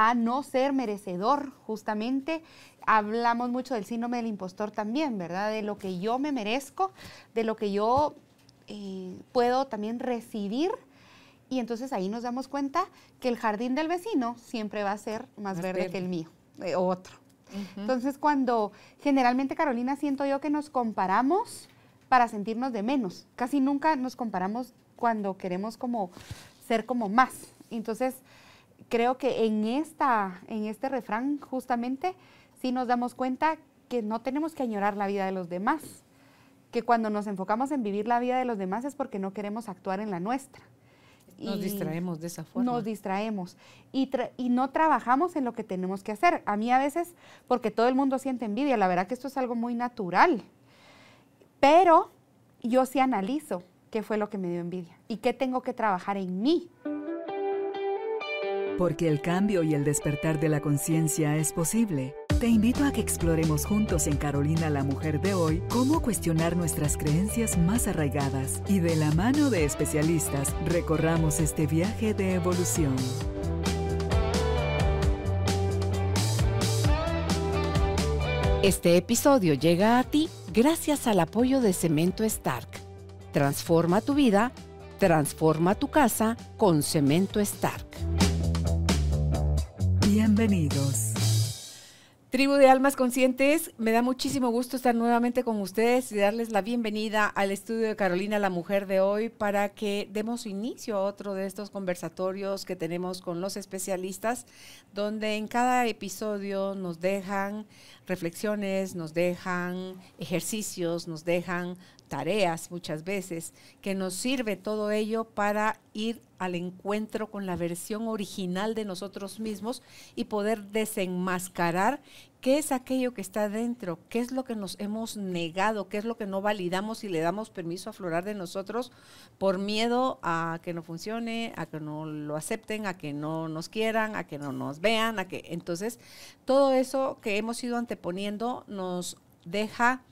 a no ser merecedor, justamente. Hablamos mucho del síndrome del impostor también, ¿verdad? De lo que yo me merezco, de lo que yo eh, puedo también recibir. Y entonces ahí nos damos cuenta que el jardín del vecino siempre va a ser más, verde, que el mío, o eh, otro. Entonces cuando generalmente Carolina siento yo que nos comparamos para sentirnos de menos, casi nunca nos comparamos cuando queremos como ser como más. Entonces creo que en, esta, en este refrán justamente sí nos damos cuenta que no tenemos que añorar la vida de los demás, que cuando nos enfocamos en vivir la vida de los demás es porque no queremos actuar en la nuestra. Nos distraemos de esa forma. Nos distraemos y, y, no trabajamos en lo que tenemos que hacer. A mí a veces, porque todo el mundo siente envidia, la verdad que esto es algo muy natural, pero yo sí analizo qué fue lo que me dio envidia y qué tengo que trabajar en mí. Porque el cambio y el despertar de la conciencia es posible. Te invito a que exploremos juntos en Carolina la Mujer de hoy cómo cuestionar nuestras creencias más arraigadas y de la mano de especialistas recorramos este viaje de evolución. Este episodio llega a ti gracias al apoyo de Cemento Stark. Transforma tu vida, transforma tu casa con Cemento Stark. Bienvenidos. Tribu de Almas Conscientes, me da muchísimo gusto estar nuevamente con ustedes y darles la bienvenida al estudio de Carolina, la mujer de hoy, para que demos inicio a otro de estos conversatorios que tenemos con los especialistas, donde en cada episodio nos dejan reflexiones, nos dejan ejercicios, nos dejan tareas muchas veces, que nos sirve todo ello para ir al encuentro con la versión original de nosotros mismos y poder desenmascarar qué es aquello que está dentro, qué es lo que nos hemos negado, qué es lo que no validamos y le damos permiso a aflorar de nosotros por miedo a que no funcione, a que no lo acepten, a que no nos quieran, a que no nos vean, a que entonces todo eso que hemos ido anteponiendo nos deja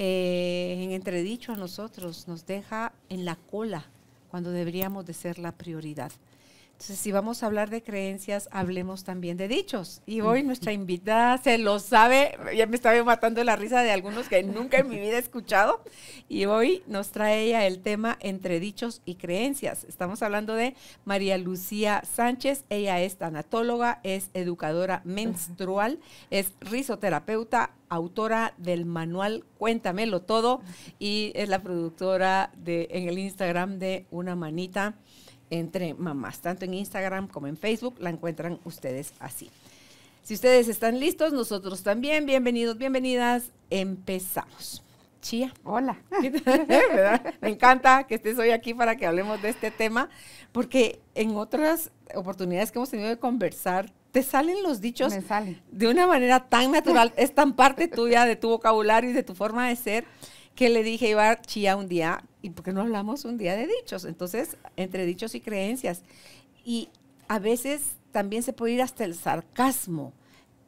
eh, en entredicho a nosotros, nos deja en la cola cuando deberíamos de ser la prioridad. Entonces, si vamos a hablar de creencias, hablemos también de dichos. Y mm. hoy nuestra invitada se lo sabe, ya me estaba matando la risa de algunos que nunca en mi vida he escuchado. Y hoy nos trae ella el tema entre dichos y creencias. Estamos hablando de María Lucía Sánchez. Ella es tanatóloga, es educadora menstrual, es risoterapeuta, autora del manual Cuéntamelo Todo y es la productora de, en el Instagram de Una Manita entre mamás, tanto en Instagram como en Facebook, la encuentran ustedes así. Si ustedes están listos, nosotros también, bienvenidos, bienvenidas, empezamos. Chía. Hola. Me encanta que estés hoy aquí para que hablemos de este tema, porque en otras oportunidades que hemos tenido de conversar, te salen los dichos de una manera tan natural, es tan parte tuya de tu vocabulario y de tu forma de ser que le dije iba a Chía un día, ¿y porque no hablamos un día de dichos? Entonces, entre dichos y creencias. Y a veces también se puede ir hasta el sarcasmo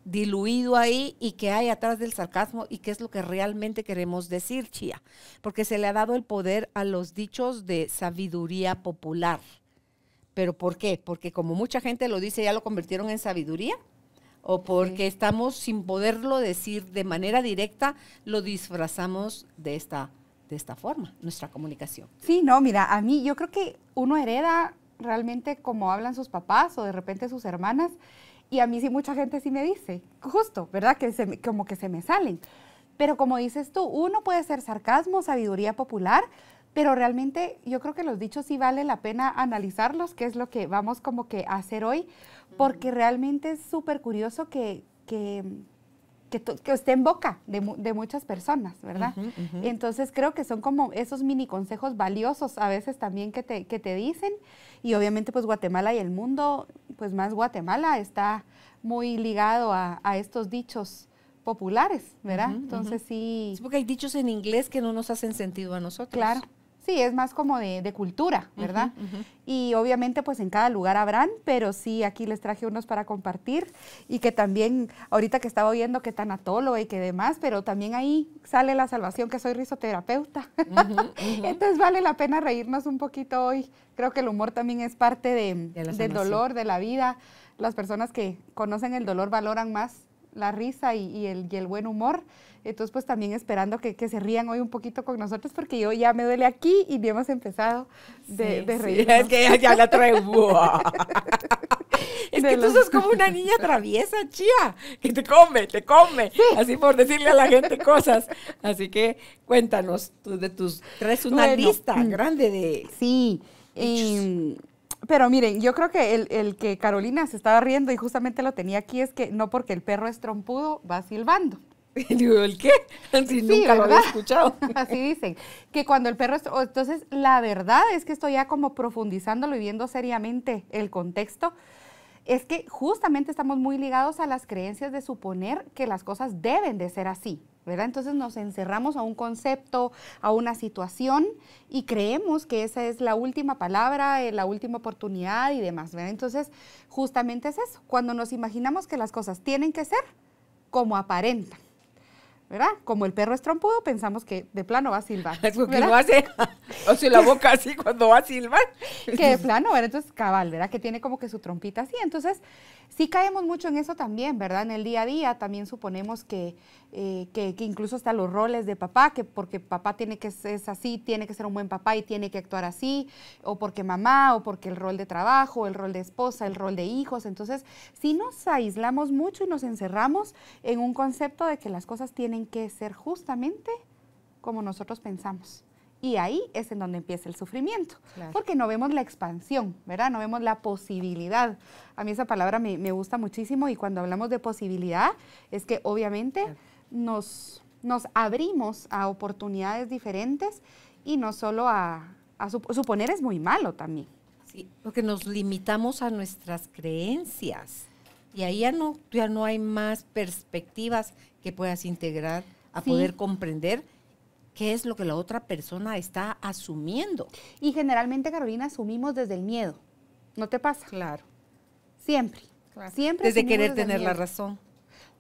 diluido ahí y que hay atrás del sarcasmo y qué es lo que realmente queremos decir, Chía, porque se le ha dado el poder a los dichos de sabiduría popular. ¿Pero por qué? Porque como mucha gente lo dice, ya lo convirtieron en sabiduría o porque estamos sin poderlo decir de manera directa, lo disfrazamos de esta, de esta forma, nuestra comunicación. Sí, no, mira, a mí yo creo que uno hereda realmente como hablan sus papás o de repente sus hermanas, y a mí sí mucha gente sí me dice, justo, ¿verdad? Que como que se me salen. Pero como dices tú, uno puede ser sarcasmo, sabiduría popular, pero realmente yo creo que los dichos sí vale la pena analizarlos, que es lo que vamos como que a hacer hoy, porque realmente es súper curioso que, esté en boca de, de muchas personas, ¿verdad? Entonces creo que son como esos mini consejos valiosos a veces también que te, que te dicen. Y obviamente pues Guatemala y el mundo, pues más Guatemala está muy ligado a, estos dichos populares, ¿verdad? Entonces sí. Es porque hay dichos en inglés que no nos hacen sentido a nosotros. Claro, Sí, es más como de, cultura, ¿verdad? Y obviamente pues en cada lugar habrán, pero sí, aquí les traje unos para compartir y que también, ahorita que estaba viendo que atolo y que demás, pero también ahí sale la salvación que soy risoterapeuta. Entonces vale la pena reírnos un poquito hoy. Creo que el humor también es parte de, del dolor, de la vida. Las personas que conocen el dolor valoran más la risa y, el, y el buen humor. Entonces, pues también esperando que, se rían hoy un poquito con nosotros, porque yo ya me duele aquí y hemos empezado de, reír. es que ya, la es que tú sos como una niña traviesa, chía, que te come, te come, así por decirle a la gente cosas. Así que cuéntanos de tus Traes una lista mm, grande de... Sí, em, pero miren, yo creo que el, el, que Carolina se estaba riendo y justamente lo tenía aquí es que no porque el perro es trompudo va silbando. Y digo, ¿el qué? Así nunca lo había escuchado. Así dicen. Que cuando el perro. entonces, la verdad es que estoy ya como profundizándolo y viendo seriamente el contexto. Es que justamente estamos muy ligados a las creencias de suponer que las cosas deben de ser así, ¿verdad? Entonces nos encerramos a un concepto, a una situación y creemos que esa es la última palabra, eh, la última oportunidad y demás, ¿verdad? Entonces, justamente es eso. Cuando nos imaginamos que las cosas tienen que ser como aparentan. ¿verdad? Como el perro es trompudo, pensamos que de plano va a silbar. Es como que no hace, si la boca así cuando va a silbar. Que de plano, ¿verdad? Entonces, cabal, ¿verdad? Que tiene como que su trompita así. Entonces, sí caemos mucho en eso también, ¿verdad? En el día a día también suponemos que, eh, que, incluso hasta los roles de papá, que porque papá tiene que ser así, tiene que ser un buen papá y tiene que actuar así, o porque mamá, o porque el rol de trabajo, el rol de esposa, el rol de hijos. Entonces, si nos aislamos mucho y nos encerramos en un concepto de que las cosas tienen que ser justamente como nosotros pensamos. Y ahí es en donde empieza el sufrimiento, porque no vemos la expansión, ¿verdad? No vemos la posibilidad. A mí esa palabra me, gusta muchísimo y cuando hablamos de posibilidad es que obviamente nos, nos abrimos a oportunidades diferentes y no solo a, suponer es muy malo también. porque nos limitamos a nuestras creencias y ahí ya no, ya no hay más perspectivas que puedas integrar a poder comprender qué es lo que la otra persona está asumiendo. Y generalmente, Carolina, asumimos desde el miedo. ¿No te pasa? Claro. Siempre. Siempre. Desde querer tener la razón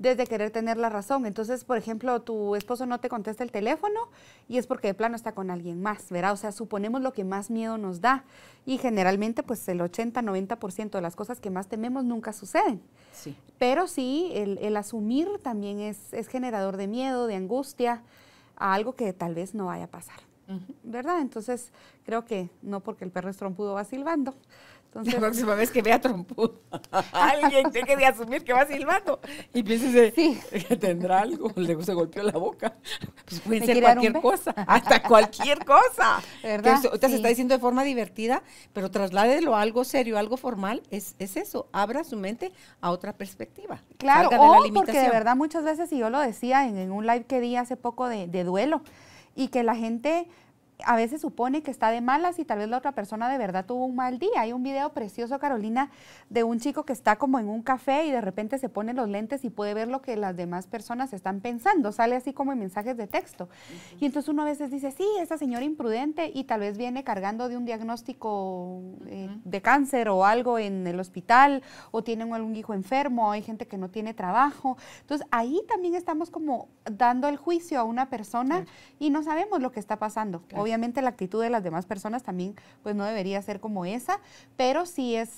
desde querer tener la razón. Entonces, por ejemplo, tu esposo no te contesta el teléfono y es porque de plano está con alguien más, ¿verdad? O sea, suponemos lo que más miedo nos da y generalmente pues el 80-90% de las cosas que más tememos nunca suceden. Sí. Pero sí, el, asumir también es, es, generador de miedo, de angustia, a algo que tal vez no vaya a pasar. ¿Verdad? Entonces, creo que no porque el perro estrompudo va silbando, entonces, la próxima vez que vea trompudo, alguien tiene que asumir que va silbando y piensa que tendrá algo, le se golpeó la boca. Pues puede ser cualquier cosa, hasta cualquier cosa. ¿Verdad? se está diciendo de forma divertida, pero trasládelo a algo serio, algo formal, es, es eso, abra su mente a otra perspectiva. Claro, de o porque de verdad muchas veces, y yo lo decía en, en un live que di hace poco de, de duelo, y que la gente a veces supone que está de malas y tal vez la otra persona de verdad tuvo un mal día. Hay un video precioso, Carolina, de un chico que está como en un café y de repente se pone los lentes y puede ver lo que las demás personas están pensando. Sale así como en mensajes de texto. Y entonces uno a veces dice, sí, esa señora imprudente y tal vez viene cargando de un diagnóstico eh, de cáncer o algo en el hospital o tiene algún hijo enfermo, o hay gente que no tiene trabajo. Entonces ahí también estamos como dando el juicio a una persona y no sabemos lo que está pasando. Obviamente la actitud de las demás personas también pues no debería ser como esa, pero sí es,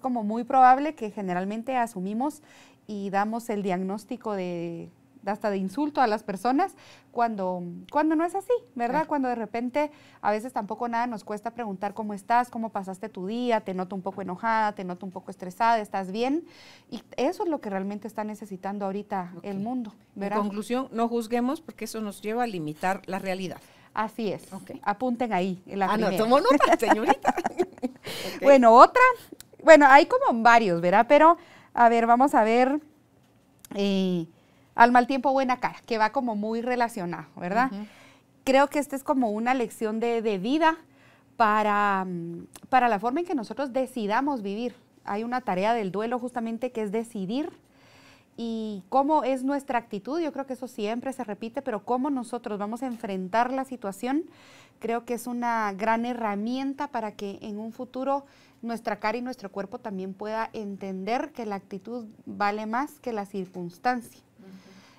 como muy probable que generalmente asumimos y damos el diagnóstico de hasta de insulto a las personas cuando, cuando no es así, ¿verdad? Cuando de repente a veces tampoco nada nos cuesta preguntar cómo estás, cómo pasaste tu día, te noto un poco enojada, te noto un poco estresada, estás bien. Y eso es lo que realmente está necesitando ahorita el mundo. ¿verdad? En conclusión, no juzguemos porque eso nos lleva a limitar la realidad. Así es. Okay. Apunten ahí. la ah, no, tomo nota, señorita. Bueno, otra. Bueno, hay como varios, ¿verdad? Pero, a ver, vamos a ver. Eh, al mal tiempo, buena cara, que va como muy relacionado, ¿verdad? Creo que esta es como una lección de, vida para, mm, para la forma en que nosotros decidamos vivir. Hay una tarea del duelo justamente que es decidir y cómo es nuestra actitud, yo creo que eso siempre se repite, pero cómo nosotros vamos a enfrentar la situación, creo que es una gran herramienta para que en un futuro nuestra cara y nuestro cuerpo también pueda entender que la actitud vale más que la circunstancia.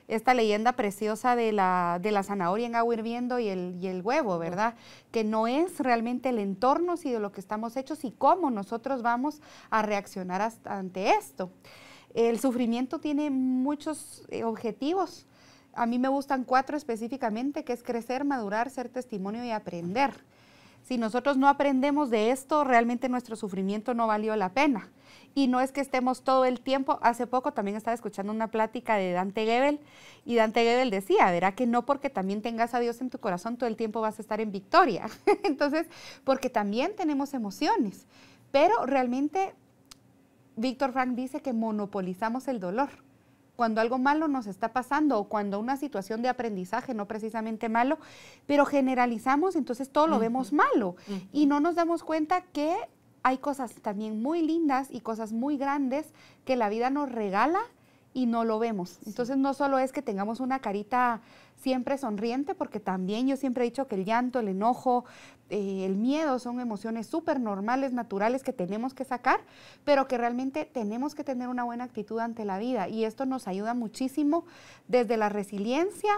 Esta leyenda preciosa de la, de la, zanahoria en agua hirviendo y el, el huevo, ¿verdad? Que no es realmente el entorno, sino lo que estamos hechos y cómo nosotros vamos a reaccionar ante esto. El sufrimiento tiene muchos eh, objetivos. A mí me gustan cuatro específicamente, que es crecer, madurar, ser testimonio y aprender. Si nosotros no aprendemos de esto, realmente nuestro sufrimiento no valió la pena. Y no es que estemos todo el tiempo. Hace poco también estaba escuchando una plática de Dante Gebel y Dante Gebel decía, verá que no porque también tengas a Dios en tu corazón todo el tiempo vas a estar en victoria. Entonces, porque también tenemos emociones. Pero realmente Víctor Frank dice que monopolizamos el dolor. Cuando algo malo nos está pasando o cuando una situación de aprendizaje, no precisamente malo, pero generalizamos, entonces todo lo vemos malo y no nos damos cuenta que hay cosas también muy lindas y cosas muy grandes que la vida nos regala y no lo vemos. Entonces no solo es que tengamos una carita siempre sonriente, porque también yo siempre he dicho que el llanto, el enojo, eh, el miedo son emociones súper normales, naturales que tenemos que sacar, pero que realmente tenemos que tener una buena actitud ante la vida. Y esto nos ayuda muchísimo desde la resiliencia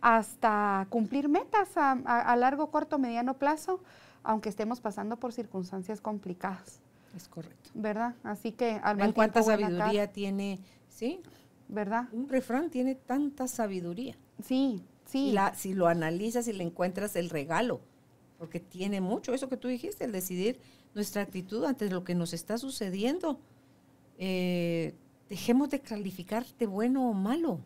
hasta cumplir metas a, largo, corto, mediano plazo, aunque estemos pasando por circunstancias complicadas. Es correcto. ¿Verdad? Así que al cuánta sabiduría tiene, ¿sí? ¿verdad? Un refrán tiene tanta sabiduría. Sí, sí. La, si lo analizas y le encuentras el regalo, porque tiene mucho eso que tú dijiste, el decidir nuestra actitud ante lo que nos está sucediendo. Eh, dejemos de calificarte bueno o malo,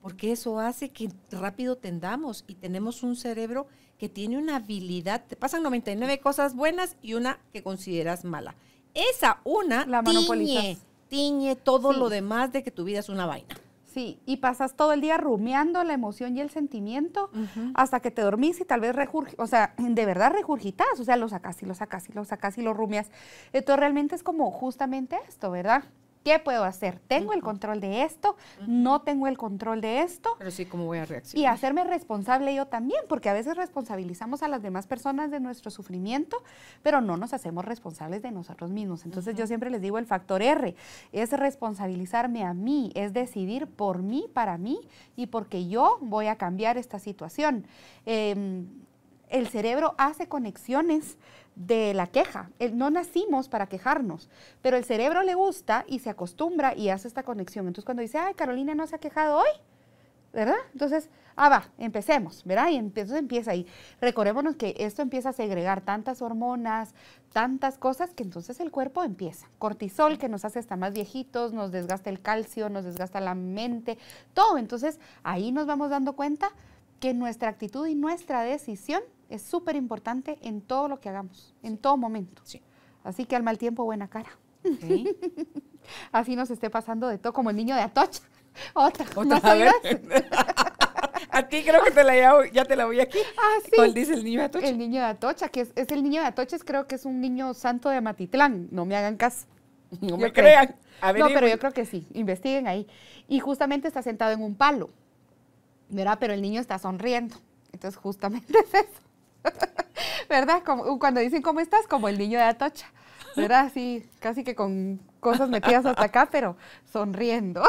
porque eso hace que rápido tendamos y tenemos un cerebro que tiene una habilidad, te pasan 99 cosas buenas y una que consideras mala. Esa una la tiñe tiñe todo lo demás de que tu vida es una vaina. Sí, y pasas todo el día rumiando la emoción y el sentimiento hasta que te dormís y tal vez regurgitas, o sea, de verdad rejurgitas, o sea, lo sacas y lo sacas y lo sacas y lo rumias. Entonces realmente es como justamente esto, ¿verdad? ¿Qué puedo hacer? ¿Tengo el control de esto? ¿No tengo el control de esto? Pero sí, ¿cómo voy a reaccionar? Y hacerme responsable yo también, porque a veces responsabilizamos a las demás personas de nuestro sufrimiento, pero no nos hacemos responsables de nosotros mismos. Entonces yo siempre les digo el factor R, es responsabilizarme a mí, es decidir por mí, para mí, y porque yo voy a cambiar esta situación. Em, el cerebro hace conexiones de la queja. Eh, no nacimos para quejarnos, pero el cerebro le gusta y se acostumbra y hace esta conexión. Entonces cuando dice, ay, Carolina no se ha quejado hoy, ¿verdad? Entonces, ah, va, empecemos, ¿verdad? Y entonces empieza ahí. Recordémonos que esto empieza a segregar tantas hormonas, tantas cosas, que entonces el cuerpo empieza. Cortisol, que nos hace hasta más viejitos, nos desgasta el calcio, nos desgasta la mente, todo. Entonces, ahí nos vamos dando cuenta que nuestra actitud y nuestra decisión es súper importante en todo lo que hagamos, en todo momento. Así que al mal tiempo, buena cara. Así nos esté pasando de todo, como el niño de Atocha. Otra, ¿Otra A ti creo que te la ya te la voy aquí. Ah, sí. dice el niño de Atocha? El niño de Atocha, que es, el niño de Atocha, creo que es un niño santo de Matitlán. No me hagan caso. No me crean. no, pero yo creo que sí. Investiguen ahí. Y justamente está sentado en un palo. ¿Verdad? Pero el niño está sonriendo. Entonces, justamente es eso. ¿Verdad? Como, uh, cuando dicen, ¿cómo estás? Como el niño de Atocha. ¿Verdad? Así, casi que con cosas metidas hasta acá, pero sonriendo.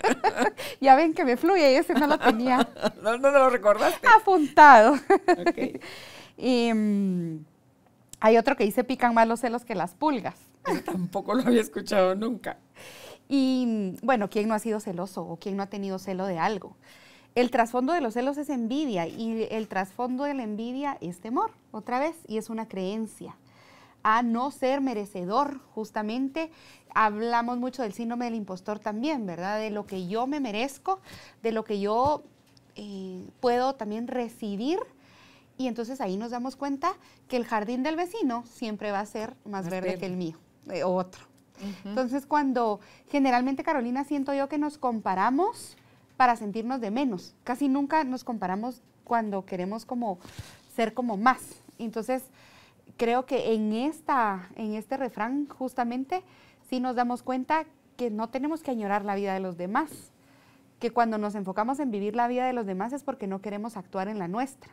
ya ven que me fluye, ese no lo tenía. No, no lo recordaste. Apuntado. y, mm, hay otro que dice, pican más los celos que las pulgas. Yo tampoco lo había escuchado nunca. Y mm, bueno, ¿quién no ha sido celoso o quién no ha tenido celo de algo? El trasfondo de los celos es envidia y el trasfondo de la envidia es temor, otra vez, y es una creencia a no ser merecedor, justamente. Hablamos mucho del síndrome del impostor también, ¿verdad? De lo que yo me merezco, de lo que yo eh, puedo también recibir. Y entonces ahí nos damos cuenta que el jardín del vecino siempre va a ser más, verde, que el mío, O eh, otro. Entonces cuando generalmente Carolina siento yo que nos comparamos, para sentirnos de menos. Casi nunca nos comparamos cuando queremos como ser como más. Entonces, creo que en, esta, en este refrán justamente sí nos damos cuenta que no tenemos que añorar la vida de los demás, que cuando nos enfocamos en vivir la vida de los demás es porque no queremos actuar en la nuestra.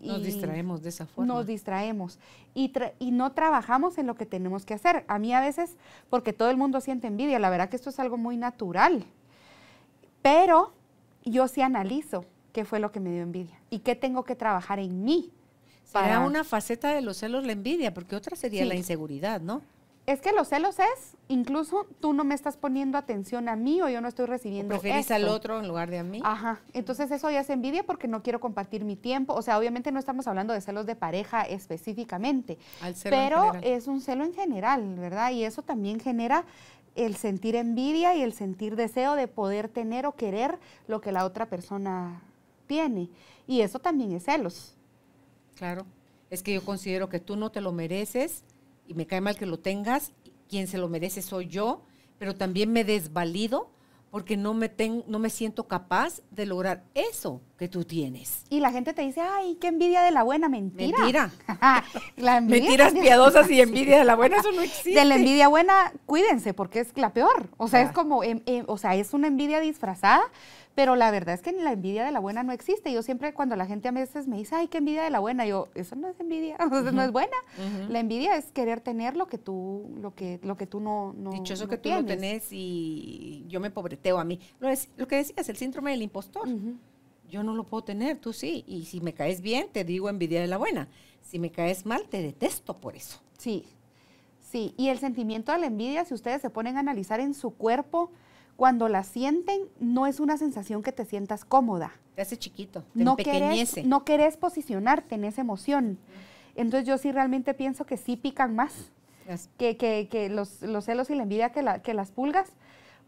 Nos distraemos de esa forma. Nos distraemos y, y, no trabajamos en lo que tenemos que hacer. A mí a veces, porque todo el mundo siente envidia, la verdad que esto es algo muy natural. Pero yo sí analizo qué fue lo que me dio envidia y qué tengo que trabajar en mí. Para una faceta de los celos la envidia, porque otra sería la inseguridad, ¿no? Es que los celos es, incluso tú no me estás poniendo atención a mí o yo no estoy recibiendo. O preferís al otro en lugar de a mí. Ajá. Entonces eso ya es envidia porque no quiero compartir mi tiempo. O sea, obviamente no estamos hablando de celos de pareja específicamente. Al pero es un celo en general, ¿verdad? Y eso también genera el sentir envidia y el sentir deseo de poder tener o querer lo que la otra persona tiene. Y eso también es celos. Claro, es que yo considero que tú no te lo mereces y me cae mal que lo tengas, quien se lo merece soy yo, pero también me desvalido porque no me, no me siento capaz de lograr eso que tú tienes. Y la gente te dice, ay, qué envidia de la buena, mentira. Mentira. Mentiras piadosas y envidia de la buena, eso no existe. De la envidia buena, cuídense, porque es la peor. O sea, es ah. como, em, em, o sea, es una envidia disfrazada, pero la verdad es que la envidia de la buena no existe. Yo siempre cuando la gente a veces me dice, ay, qué envidia de la buena, yo, eso no es envidia, eso no es buena. La envidia es querer tener lo que tú, lo que, lo que tú no, tienes. Dichoso que tú no tenés y yo me pobreteo a mí. Lo, es, lo que decías, el síndrome del impostor. Yo no lo puedo tener, tú sí. Y si me caes bien, te digo envidia de la buena. Si me caes mal, te detesto por eso. Sí, sí. Y el sentimiento de la envidia, si ustedes se ponen a analizar en su cuerpo, cuando la sienten, no es una sensación que te sientas cómoda. Te hace chiquito, no Querés, no querés posicionarte en esa emoción. Entonces yo sí realmente pienso que sí pican más que, los, celos y la envidia que, que las pulgas,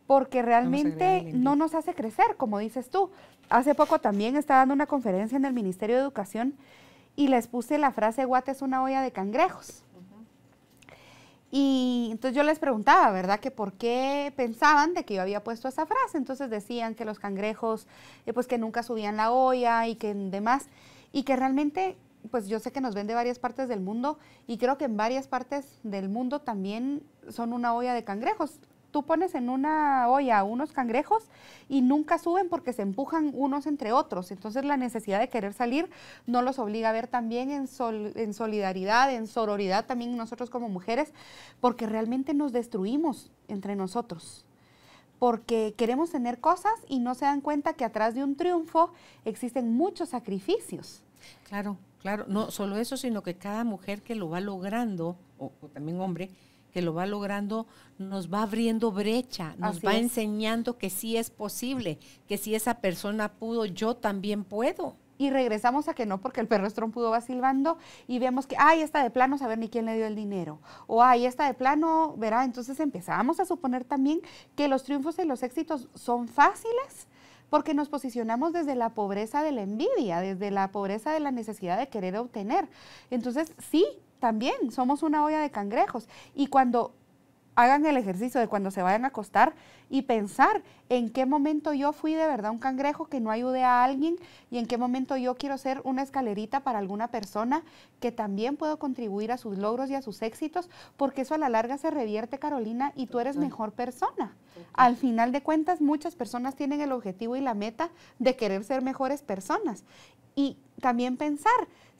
porque realmente no nos hace crecer, como dices tú. Hace poco también estaba dando una conferencia en el Ministerio de Educación y les puse la frase, guate es una olla de cangrejos. Y entonces yo les preguntaba, ¿verdad? Que por qué pensaban de que yo había puesto esa frase. Entonces decían que los cangrejos, eh, pues que nunca subían la olla y que demás. Y que realmente, pues yo sé que nos ven de varias partes del mundo y creo que en varias partes del mundo también son una olla de cangrejos tú pones en una olla unos cangrejos y nunca suben porque se empujan unos entre otros. Entonces la necesidad de querer salir no los obliga a ver también en, en solidaridad, en sororidad también nosotros como mujeres, porque realmente nos destruimos entre nosotros porque queremos tener cosas y no se dan cuenta que atrás de un triunfo existen muchos sacrificios. Claro, claro, no solo eso, sino que cada mujer que lo va logrando, o también hombre, que lo va logrando, nos va abriendo brecha, nos va enseñando que sí es posible, que si esa persona pudo, yo también puedo y regresamos a que no porque el perro estrompudo va silbando y vemos que, ay, está de plano saber ni quién le dio el dinero, o ay, está de plano, verá, entonces empezamos a suponer también que los triunfos y los éxitos son fáciles porque nos posicionamos desde la pobreza de la envidia, desde la pobreza de la necesidad de querer obtener. Entonces, sí, también somos una olla de cangrejos. Y cuando hagan el ejercicio de cuando se vayan a acostar y pensar en qué momento yo fui de verdad un cangrejo que no ayude a alguien y en qué momento yo quiero ser una escalerita para alguna persona que también puedo contribuir a sus logros y a sus éxitos, porque eso a la larga se revierte, Carolina, y tú eres mejor persona. Al final de cuentas, muchas personas tienen el objetivo y la meta de querer ser mejores personas. Y también pensar,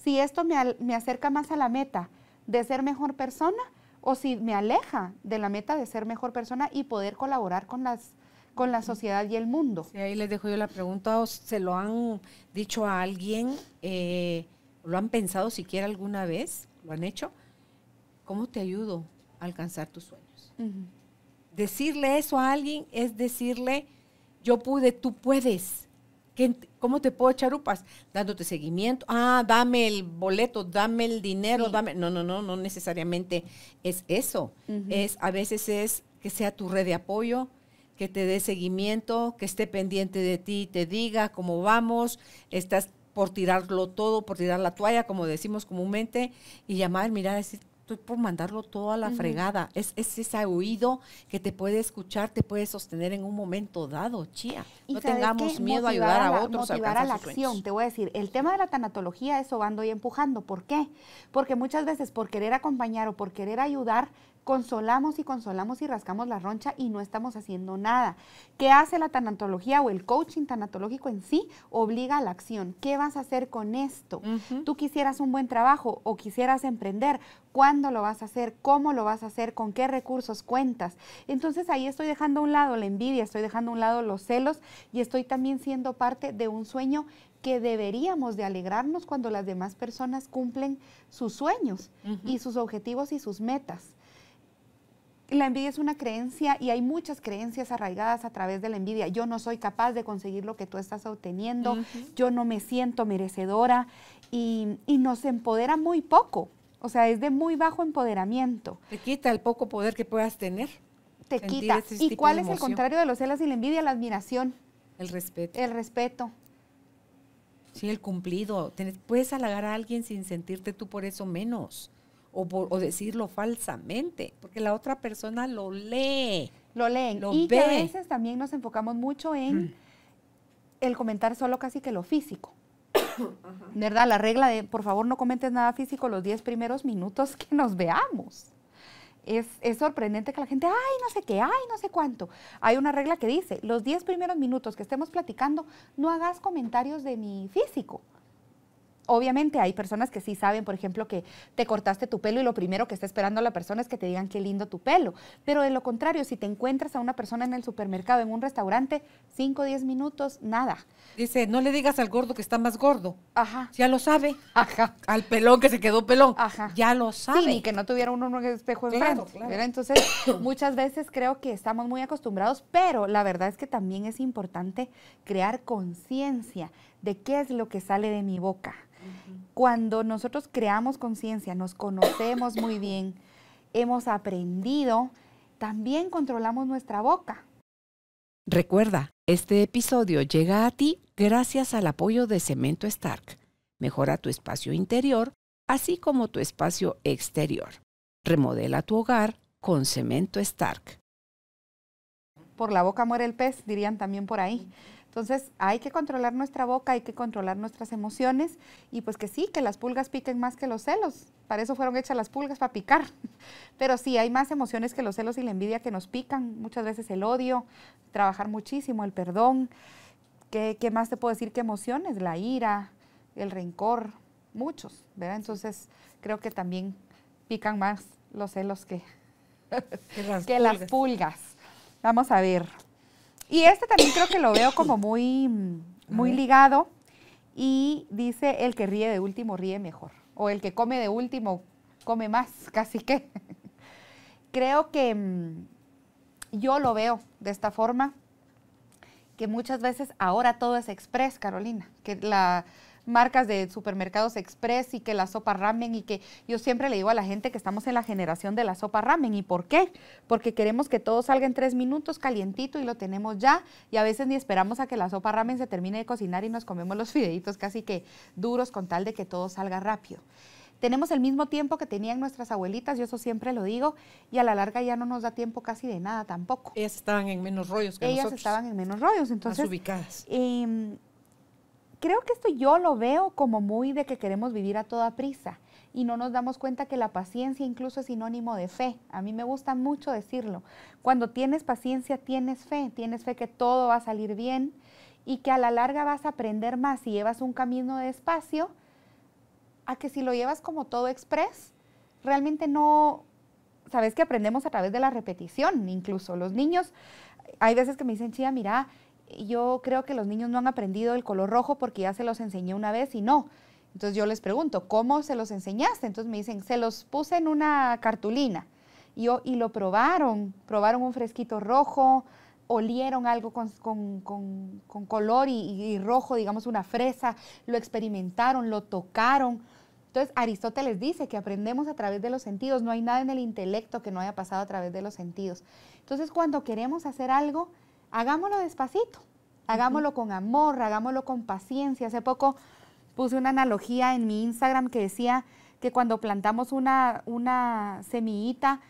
si esto me, acerca más a la meta de ser mejor persona o si me aleja de la meta de ser mejor persona y poder colaborar con las con la sociedad y el mundo. Sí, ahí les dejo yo la pregunta, ¿se lo han dicho a alguien? Eh, ¿Lo han pensado siquiera alguna vez? ¿Lo han hecho? ¿Cómo te ayudo a alcanzar tus sueños? Decirle eso a alguien es decirle, yo pude, tú puedes. ¿Cómo te puedo echar upas? Dándote seguimiento. Ah, dame el boleto, dame el dinero, dame. No, no, no, no necesariamente es eso. Es a veces es que sea tu red de apoyo, que te dé seguimiento, que esté pendiente de ti, te diga cómo vamos, estás por tirarlo todo, por tirar la toalla, como decimos comúnmente, y llamar, mirar, decir, por mandarlo todo a la fregada. Es, ese oído que te puede escuchar, te puede sostener en un momento dado, chía. No tengamos miedo a ayudar a, otros a otros. a, la acción, te voy a decir. El tema de la tanatología es sobando y empujando. ¿Por qué? Porque muchas veces por querer acompañar o por querer ayudar, consolamos y consolamos y rascamos la roncha y no estamos haciendo nada. ¿Qué hace la tanatología o el coaching tanatológico en sí? Obliga a la acción. ¿Qué vas a hacer con esto? Tú quisieras un buen trabajo o quisieras emprender. ¿Cuándo lo vas a hacer? ¿Cómo lo vas a hacer? ¿Con qué recursos cuentas? Entonces ahí estoy dejando a un lado la envidia, estoy dejando a un lado los celos y estoy también siendo parte de un sueño que deberíamos de alegrarnos cuando las demás personas cumplen sus sueños y sus objetivos y sus metas. La envidia es una creencia y hay muchas creencias arraigadas a través de la envidia. Yo no soy capaz de conseguir lo que tú estás obteniendo, yo no me siento merecedora y, nos empodera muy poco. O sea, es de muy bajo empoderamiento. Te quita el poco poder que puedas tener. Te quita. ¿Y cuál es el contrario de los celos y la envidia? La admiración. El respeto. El respeto. Sí, el cumplido. Puedes halagar a alguien sin sentirte tú por eso menos o, decirlo falsamente, porque la otra persona lo lee. Lo leen. Lo y a veces también nos enfocamos mucho en mm. el comentar solo casi que lo físico. ¿Verdad? La regla de por favor no comentes nada físico los 10 primeros minutos que nos veamos. Es, es, sorprendente que la gente, ay, no sé qué, ay, no sé cuánto. Hay una regla que dice, los 10 primeros minutos que estemos platicando, no hagas comentarios de mi físico. Obviamente hay personas que sí saben, por ejemplo, que te cortaste tu pelo y lo primero que está esperando la persona es que te digan qué lindo tu pelo. Pero de lo contrario, si te encuentras a una persona en el supermercado, en un restaurante, 5 o 10 minutos, nada. Dice, no le digas al gordo que está más gordo. Ajá. Ya lo sabe. Ajá. Al pelón que se quedó pelón. Ajá. Ya lo sabe. y que no tuviera uno un espejo en Claro, Entonces, muchas veces creo que estamos muy acostumbrados, pero la verdad es que también es importante crear conciencia de qué es lo que sale de mi boca. Cuando nosotros creamos conciencia, nos conocemos muy bien, hemos aprendido, también controlamos nuestra boca. Recuerda, este episodio llega a ti gracias al apoyo de Cemento Stark. Mejora tu espacio interior, así como tu espacio exterior. Remodela tu hogar con Cemento Stark. Por la boca muere el pez, dirían también por ahí. Entonces hay que controlar nuestra boca, hay que controlar nuestras emociones y pues que sí, que las pulgas piquen más que los celos. Para eso fueron hechas las pulgas, para picar. Pero sí, hay más emociones que los celos y la envidia que nos pican. Muchas veces el odio, trabajar muchísimo, el perdón. ¿Qué, más te puedo decir ¿Qué emociones? La ira, el rencor, muchos, Entonces creo que también pican más los celos que, que, las pulgas. Vamos a ver. Y este también creo que lo veo como muy, muy ligado y dice el que ríe de último ríe mejor o el que come de último come más, casi que. creo que mm, yo lo veo de esta forma que muchas veces ahora todo es express, Carolina, que la marcas de supermercados express y que la sopa ramen y que yo siempre le digo a la gente que estamos en la generación de la sopa ramen. ¿Y por qué? Porque queremos que todo salga en tres minutos calientito y lo tenemos ya y a veces ni esperamos a que la sopa ramen se termine de cocinar y nos comemos los fideitos casi que duros con tal de que todo salga rápido tenemos el mismo tiempo que tenían nuestras abuelitas, yo eso siempre lo digo, y a la larga ya no nos da tiempo casi de nada tampoco. Ellas estaban en menos rollos que Ellas estaban en menos rollos, entonces. ubicadas. Eh, creo que esto yo lo veo como muy de que queremos vivir a toda prisa y no nos damos cuenta que la paciencia incluso es sinónimo de fe. A mí me gusta mucho decirlo. Cuando tienes paciencia, tienes fe, tienes fe que todo va a salir bien y que a la larga vas a aprender más si llevas un camino de espacio a que si lo llevas como todo express, realmente no, sabes que aprendemos a través de la repetición, incluso los niños, hay veces que me dicen, chía, mira, yo creo que los niños no han aprendido el color rojo porque ya se los enseñé una vez y no. Entonces yo les pregunto, ¿cómo se los enseñaste? Entonces me dicen, se los puse en una cartulina. Y, lo probaron, probaron un fresquito rojo, olieron algo con, color y, rojo, digamos una fresa, lo experimentaron, lo tocaron. Entonces Aristóteles dice que aprendemos a través de los sentidos, no hay nada en el intelecto que no haya pasado a través de los sentidos. Entonces cuando queremos hacer algo, hagámoslo despacito, hagámoslo con amor, hagámoslo con paciencia. Hace poco puse una analogía en mi Instagram que decía que cuando plantamos una, semillita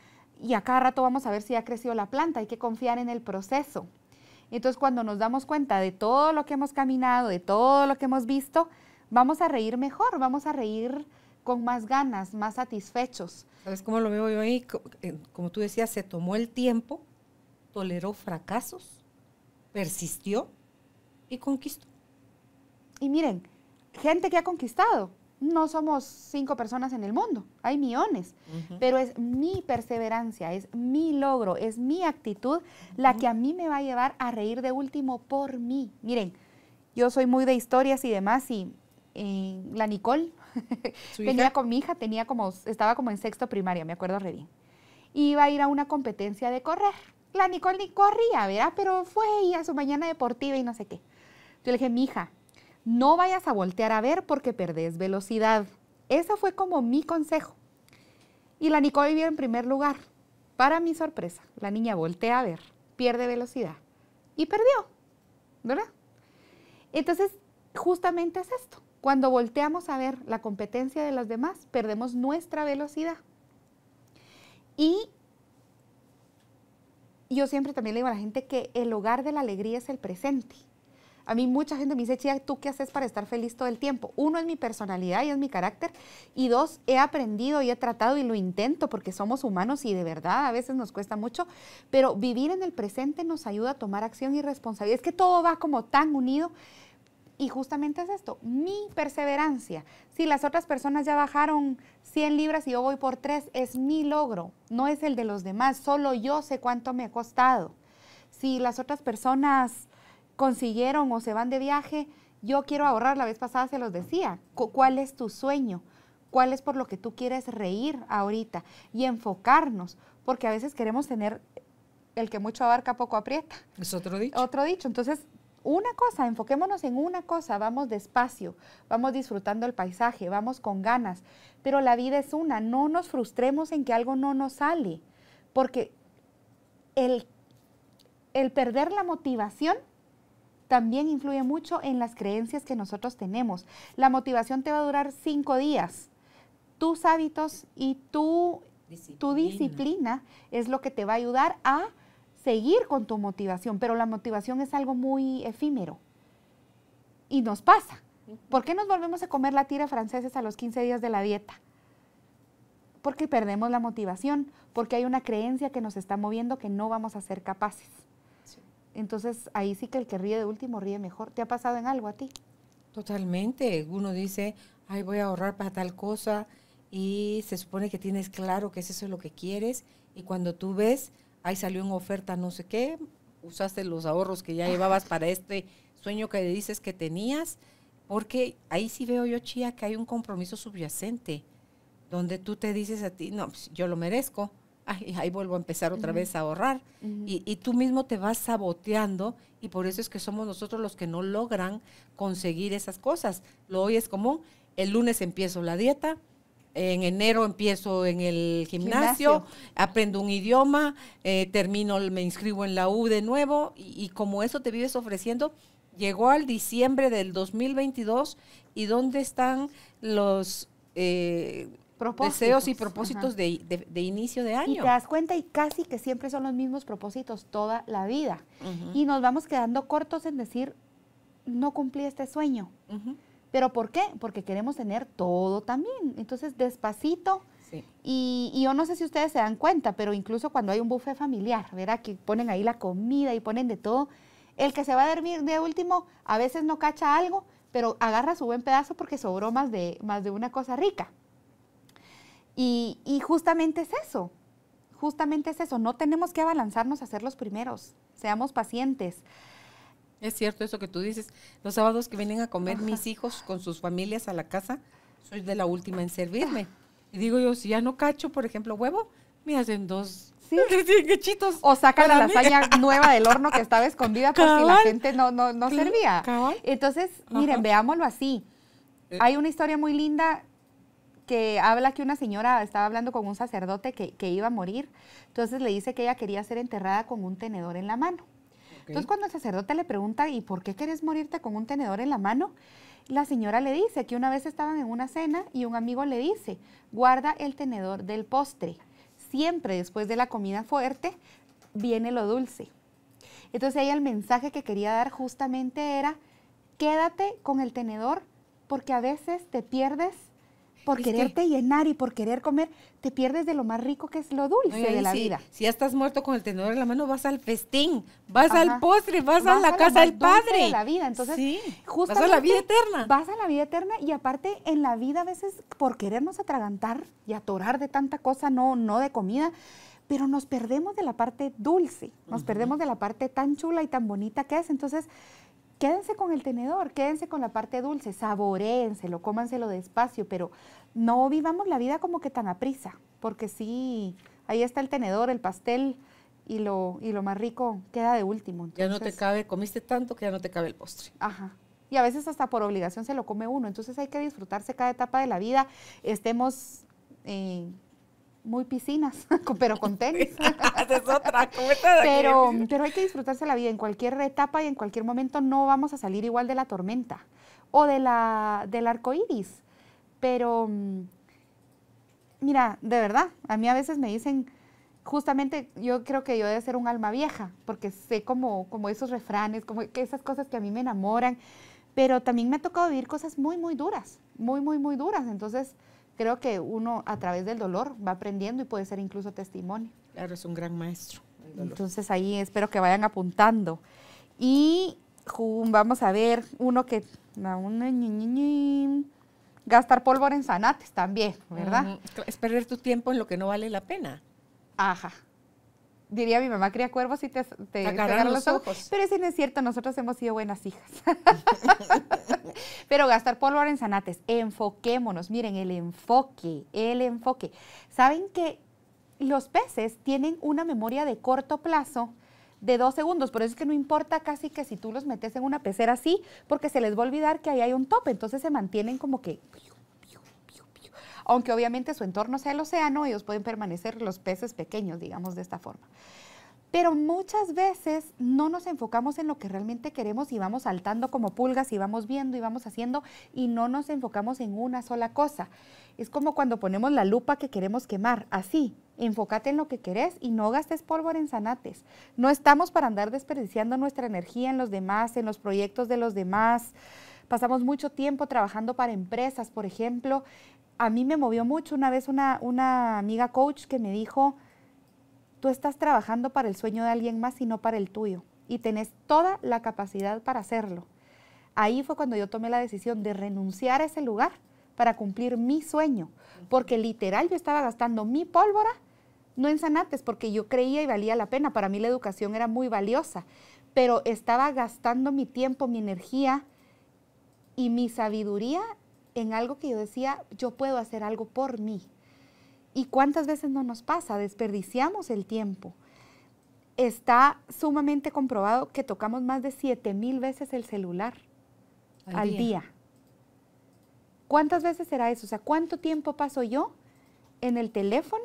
y a cada rato vamos a ver si ha crecido la planta, hay que confiar en el proceso. Entonces cuando nos damos cuenta de todo lo que hemos caminado, de todo lo que hemos visto, vamos a reír mejor, vamos a reír con más ganas, más satisfechos. ¿Sabes cómo lo veo yo ahí? Eh, como tú decías, se tomó el tiempo, toleró fracasos, persistió y conquistó. Y miren, gente que ha conquistado, no somos cinco personas en el mundo, hay millones, pero es mi perseverancia, es mi logro, es mi actitud la que a mí me va a llevar a reír de último por mí. Miren, yo soy muy de historias y demás y eh, la Nicole tenía con mi hija, tenía como, estaba como en sexto primaria, me acuerdo re bien. Iba a ir a una competencia de correr la Nicole ni corría, ¿verdad? Pero fue a su mañana deportiva y no sé qué. Yo le dije, mija, no vayas a voltear a ver porque perdés velocidad. Ese fue como mi consejo. Y la Nicole vio en primer lugar. Para mi sorpresa, la niña voltea a ver, pierde velocidad y perdió, ¿verdad? Entonces, justamente es esto. Cuando volteamos a ver la competencia de los demás, perdemos nuestra velocidad. Y yo siempre también le digo a la gente que el hogar de la alegría es el presente. A mí mucha gente me dice, Chía, ¿tú qué haces para estar feliz todo el tiempo? Uno, es mi personalidad y es mi carácter. Y dos, he aprendido y he tratado y lo intento porque somos humanos y de verdad a veces nos cuesta mucho. Pero vivir en el presente nos ayuda a tomar acción y responsabilidad. Es que todo va como tan unido y justamente es esto, mi perseverancia. Si las otras personas ya bajaron 100 libras y yo voy por 3, es mi logro, no es el de los demás, solo yo sé cuánto me ha costado. Si las otras personas consiguieron o se van de viaje, yo quiero ahorrar, la vez pasada se los decía, ¿cuál es tu sueño? ¿Cuál es por lo que tú quieres reír ahorita? Y enfocarnos, porque a veces queremos tener el que mucho abarca poco aprieta. Es otro dicho. Otro dicho. Entonces, una cosa, enfoquémonos en una cosa, vamos despacio, vamos disfrutando el paisaje, vamos con ganas, pero la vida es una, no nos frustremos en que algo no nos sale, porque el, el perder la motivación también influye mucho en las creencias que nosotros tenemos. La motivación te va a durar cinco días. Tus hábitos y tu tu disciplina es lo que te va a ayudar a seguir con tu motivación, pero la motivación es algo muy efímero y nos pasa. ¿Por qué nos volvemos a comer la tira francesa a los 15 días de la dieta? Porque perdemos la motivación, porque hay una creencia que nos está moviendo que no vamos a ser capaces. Entonces ahí sí que el que ríe de último ríe mejor. ¿Te ha pasado en algo a ti? Totalmente. Uno dice, ay, voy a ahorrar para tal cosa y se supone que tienes claro que eso es lo que quieres y cuando tú ves ahí salió en oferta no sé qué, usaste los ahorros que ya llevabas para este sueño que dices que tenías, porque ahí sí veo yo, Chía, que hay un compromiso subyacente, donde tú te dices a ti, no, pues, yo lo merezco, ahí vuelvo a empezar otra vez a ahorrar, y, y, tú mismo te vas saboteando, y por eso es que somos nosotros los que no logran conseguir esas cosas. Lo hoy es común, el lunes empiezo la dieta, en enero empiezo en el gimnasio, aprendo un idioma, eh, termino, me inscribo en la U de nuevo y, como eso te vives ofreciendo, llegó al diciembre del 2022 y dónde están los eh, deseos y propósitos de, inicio de año. Y te das cuenta y casi que siempre son los mismos propósitos toda la vida. Y nos vamos quedando cortos en decir, no cumplí este sueño. ¿Pero por qué? Porque queremos tener todo también. Entonces, despacito. Y, yo no sé si ustedes se dan cuenta, pero incluso cuando hay un buffet familiar, ¿verdad? Que ponen ahí la comida y ponen de todo. El que se va a dormir de último a veces no cacha algo, pero agarra su buen pedazo porque sobró más de, más de una cosa rica. Y, y justamente es eso, justamente es eso, no tenemos que abalanzarnos a ser los primeros, seamos pacientes. Es cierto eso que tú dices. Los sábados que vienen a comer mis hijos con sus familias a la casa, soy de la última en servirme. Ah. Y digo yo, si ya no cacho, por ejemplo, huevo, me hacen dos ¿Sí? O sacan la lasaña nueva del horno que estaba escondida por si la gente no, no, no servía. Entonces, miren, veámoslo así. Eh. Hay una historia muy linda que habla que una señora estaba hablando con un sacerdote que, que iba a morir. Entonces le dice que ella quería ser enterrada con un tenedor en la mano. Entonces cuando el sacerdote le pregunta, ¿y por qué quieres morirte con un tenedor en la mano? La señora le dice que una vez estaban en una cena y un amigo le dice, guarda el tenedor del postre. Siempre después de la comida fuerte viene lo dulce. Entonces ahí el mensaje que quería dar justamente era, quédate con el tenedor porque a veces te pierdes por quererte llenar y por querer comer, te pierdes de lo más rico que es lo dulce de la vida. Si ya estás muerto con el tenedor en la mano, vas al festín, vas al postre, vas, a la casa del padre. la vida, entonces, sí, vas a la vida eterna. Vas a la vida eterna y aparte en la vida a veces por querernos atragantar y atorar de tanta cosa, no, no de comida, pero nos perdemos de la parte dulce, nos perdemos de la parte tan chula y tan bonita que es. Entonces, quédense con el tenedor, quédense con la parte dulce, saboréenselo, cómanselo despacio, pero no vivamos la vida como que tan a prisa, porque sí, ahí está el tenedor, el pastel y lo, y lo más rico queda de último. ya no te cabe, comiste tanto que ya no te cabe el postre. Ajá. Y a veces hasta por obligación se lo come uno, entonces hay que disfrutarse cada etapa de la vida, estemos eh, muy piscinas, pero con tenis. Pero, pero hay que disfrutarse la vida en cualquier etapa y en cualquier momento no vamos a salir igual de la tormenta o de la, del arco iris. Pero, mm, mira, de verdad, a mí a veces me dicen, justamente yo creo que yo de ser un alma vieja, porque sé como, como esos refranes, como que esas cosas que a mí me enamoran, pero también me ha tocado vivir cosas muy, muy duras, muy, muy, muy duras. Entonces, creo que uno a través del dolor va aprendiendo y puede ser incluso testimonio. Claro, es un gran maestro. Entonces ahí espero que vayan apuntando. Y vamos a ver uno que... Gastar pólvora en zanates también, ¿verdad? es perder tu tiempo en lo que no vale la pena. Ajá diría mi mamá, cría cuervos y te, te, los, ojos. Pero eso no es cierto, nosotros hemos sido buenas hijas. Pero gastar pólvora en zanates, enfoquémonos, miren, el enfoque, el enfoque. ¿Saben qué? los peces tienen una memoria de corto plazo de dos segundos. Por eso es que no importa casi que si tú los metes en una pecera así, porque se les va a olvidar que ahí hay un tope. Entonces se mantienen como que... Aunque obviamente su entorno sea el océano, ellos pueden permanecer los peces pequeños, digamos, de esta forma. Pero muchas veces no nos enfocamos en lo que realmente queremos y vamos saltando como pulgas y vamos viendo y vamos haciendo y no nos enfocamos en una sola cosa. Es como cuando ponemos la lupa que queremos quemar, así. Enfócate en lo que querés y no gastes pólvora en zanates. No estamos para andar desperdiciando nuestra energía en los demás, en los proyectos de los demás. Pasamos mucho tiempo trabajando para empresas, por ejemplo. A mí me movió mucho una vez una, una amiga coach que me dijo, Tú estás trabajando para el sueño de alguien más y no para el tuyo. Y tenés toda la capacidad para hacerlo. Ahí fue cuando yo tomé la decisión de renunciar a ese lugar para cumplir mi sueño. Porque literal yo estaba gastando mi pólvora, no en sanates, porque yo creía y valía la pena. Para mí la educación era muy valiosa. Pero estaba gastando mi tiempo, mi energía y mi sabiduría en algo que yo decía, yo puedo hacer algo por mí. ¿Y cuántas veces no nos pasa? Desperdiciamos el tiempo. Está sumamente comprobado que tocamos más de 7,000 veces el celular al, día. ¿Cuántas veces será eso? O sea, ¿cuánto tiempo paso yo en el teléfono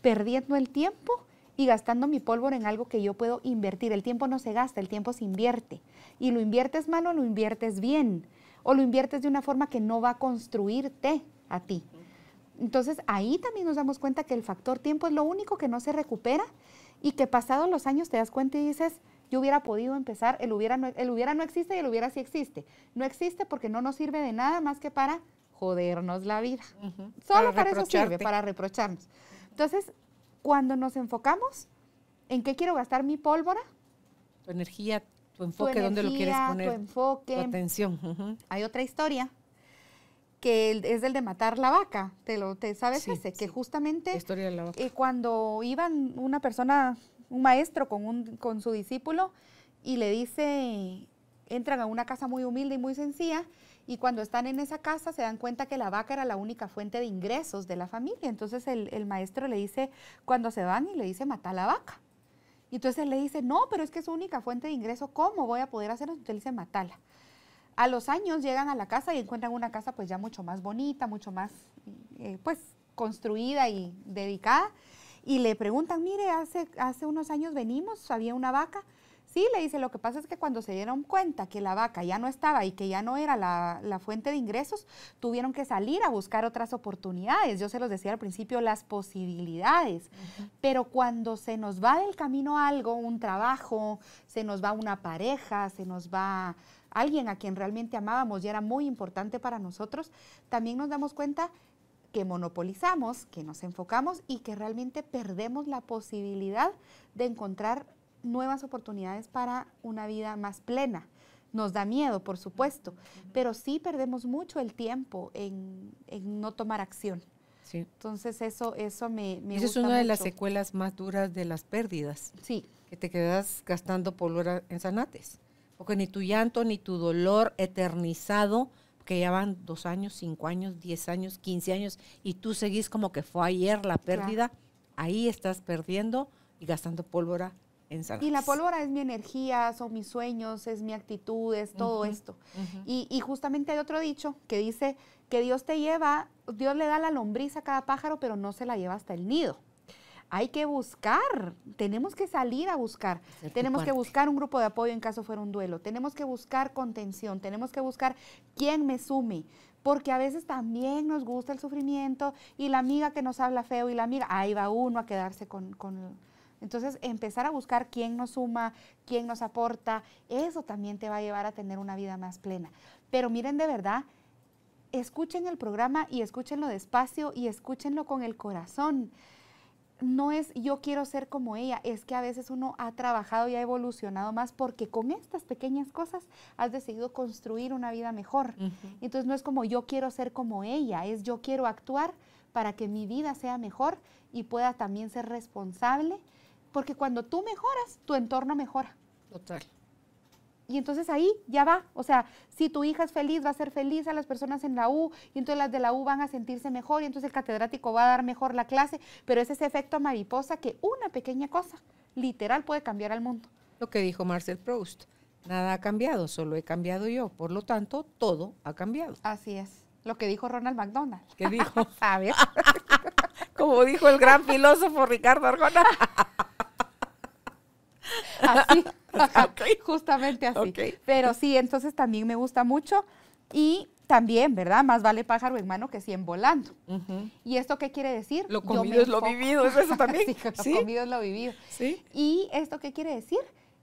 perdiendo el tiempo y gastando mi pólvora en algo que yo puedo invertir? El tiempo no se gasta, el tiempo se invierte. Y lo inviertes mal o lo inviertes bien. O lo inviertes de una forma que no va a construirte a ti. Entonces ahí también nos damos cuenta que el factor tiempo es lo único que no se recupera y que pasados los años te das cuenta y dices, yo hubiera podido empezar, el hubiera no, hubiera no existe y el hubiera sí existe. No existe porque no nos sirve de nada más que para jodernos la vida. Solo para, eso sirve, para reprocharnos. Entonces, cuando nos enfocamos en qué quiero gastar mi pólvora, tu energía, tu enfoque, dónde lo quieres poner, tu enfoque, tu atención. Hay otra historia que es el de matar la vaca, te lo te sabes dice, que justamente eh, cuando iban una persona, un maestro con un con su discípulo y le dice entran a una casa muy humilde y muy sencilla y cuando están en esa casa se dan cuenta que la vaca era la única fuente de ingresos de la familia. Entonces el, maestro le dice, cuando se van y le dice, mata la vaca. Y entonces él le dice, no, pero es que es su única fuente de ingreso, ¿cómo voy a poder hacerlo? Entonces él dice, matala. A los años llegan a la casa y encuentran una casa pues ya mucho más bonita, mucho más eh, pues construida y dedicada. Y le preguntan, mire, hace, hace unos años venimos, había una vaca. Sí, le dice, lo que pasa es que cuando se dieron cuenta que la vaca ya no estaba y que ya no era la, fuente de ingresos, tuvieron que salir a buscar otras oportunidades. Yo se los decía al principio, las posibilidades. Pero cuando se nos va del camino algo, un trabajo, se nos va una pareja, se nos va alguien a quien realmente amábamos y era muy importante para nosotros, también nos damos cuenta que monopolizamos, que nos enfocamos y que realmente perdemos la posibilidad de encontrar nuevas oportunidades para una vida más plena. Nos da miedo, por supuesto, pero sí perdemos mucho el tiempo en, no tomar acción. Entonces eso, eso me, Esa es una de las secuelas más duras de las pérdidas. Sí. Que te quedas gastando por en sanates porque ni tu llanto ni tu dolor eternizado, que ya van dos años, cinco años, diez años, quince años, y tú seguís como que fue ayer la pérdida, ahí estás perdiendo y gastando pólvora en salud. Y la pólvora es mi energía, son mis sueños, es mi actitud, es todo esto. y, justamente hay otro dicho que dice que Dios te lleva, Dios le da la lombriz a cada pájaro, pero no se la lleva hasta el nido hay que buscar, tenemos que salir a buscar, tenemos que buscar un grupo de apoyo en caso fuera un duelo, tenemos que buscar contención, tenemos que buscar quién me sume, porque a veces también nos gusta el sufrimiento y la amiga que nos habla feo y la amiga, ahí va uno a quedarse con... con entonces, empezar a buscar quién nos suma, quién nos aporta, eso también te va a llevar a tener una vida más plena. Pero miren de verdad, escuchen el programa y escúchenlo despacio y escúchenlo con el corazón no es yo quiero ser como ella, es que a veces uno ha trabajado y ha evolucionado más porque con estas pequeñas cosas has decidido construir una vida mejor. Entonces no es como yo quiero ser como ella, es yo quiero actuar para que mi vida sea mejor y pueda también ser responsable, porque cuando tú mejoras, tu entorno mejora. Total y entonces ahí ya va. O sea, si tu hija es feliz, va a ser feliz a las personas en la U, y entonces las de la U van a sentirse mejor, y entonces el catedrático va a dar mejor la clase, pero es ese efecto mariposa que una pequeña cosa, literal, puede cambiar al mundo. Lo que dijo Marcel Proust, nada ha cambiado, solo he cambiado yo, por lo tanto, todo ha cambiado. Así es. Lo que dijo Ronald McDonald. ¿Qué dijo? a ver. Como dijo el gran filósofo Ricardo Arjona. Así, justamente así. Pero sí, entonces también me gusta mucho y también, ¿verdad? Más vale pájaro en mano que 100 volando. ¿Y esto qué quiere decir? Lo comido es lo vivido, ¿es eso también? sí, lo comido es lo vivido. ¿Sí? ¿Y esto qué quiere decir?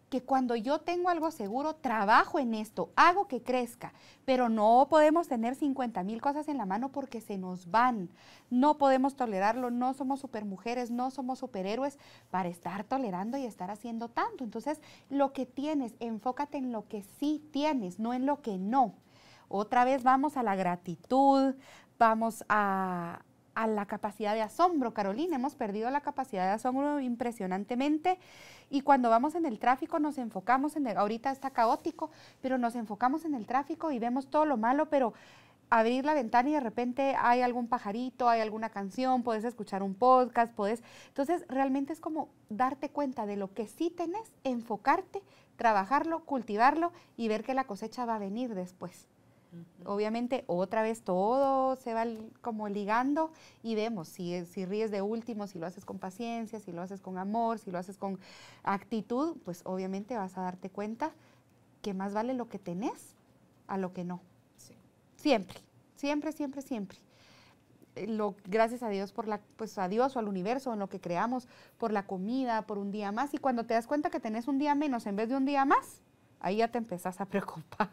que cuando yo tengo algo seguro, trabajo en esto, hago que crezca, pero no podemos tener 50 mil cosas en la mano porque se nos van. No podemos tolerarlo, no somos supermujeres, no somos superhéroes para estar tolerando y estar haciendo tanto. Entonces, lo que tienes, enfócate en lo que sí tienes, no en lo que no. Otra vez vamos a la gratitud, vamos a, a la capacidad de asombro. Carolina, hemos perdido la capacidad de asombro impresionantemente y cuando vamos en el tráfico nos enfocamos en el, ahorita está caótico, pero nos enfocamos en el tráfico y vemos todo lo malo, pero abrir la ventana y de repente hay algún pajarito, hay alguna canción, puedes escuchar un podcast, puedes... Entonces, realmente es como darte cuenta de lo que sí tenés, enfocarte, trabajarlo, cultivarlo y ver que la cosecha va a venir después. Obviamente, otra vez todo se va como ligando y vemos si, si ríes de último, si lo haces con paciencia, si lo haces con amor, si lo haces con actitud, pues obviamente vas a darte cuenta que más vale lo que tenés a lo que no. Siempre, siempre, siempre, siempre. Eh, gracias a Dios por la, pues a Dios o al universo, en lo que creamos, por la comida, por un día más. Y cuando te das cuenta que tenés un día menos en vez de un día más, ahí ya te empezás a preocupar.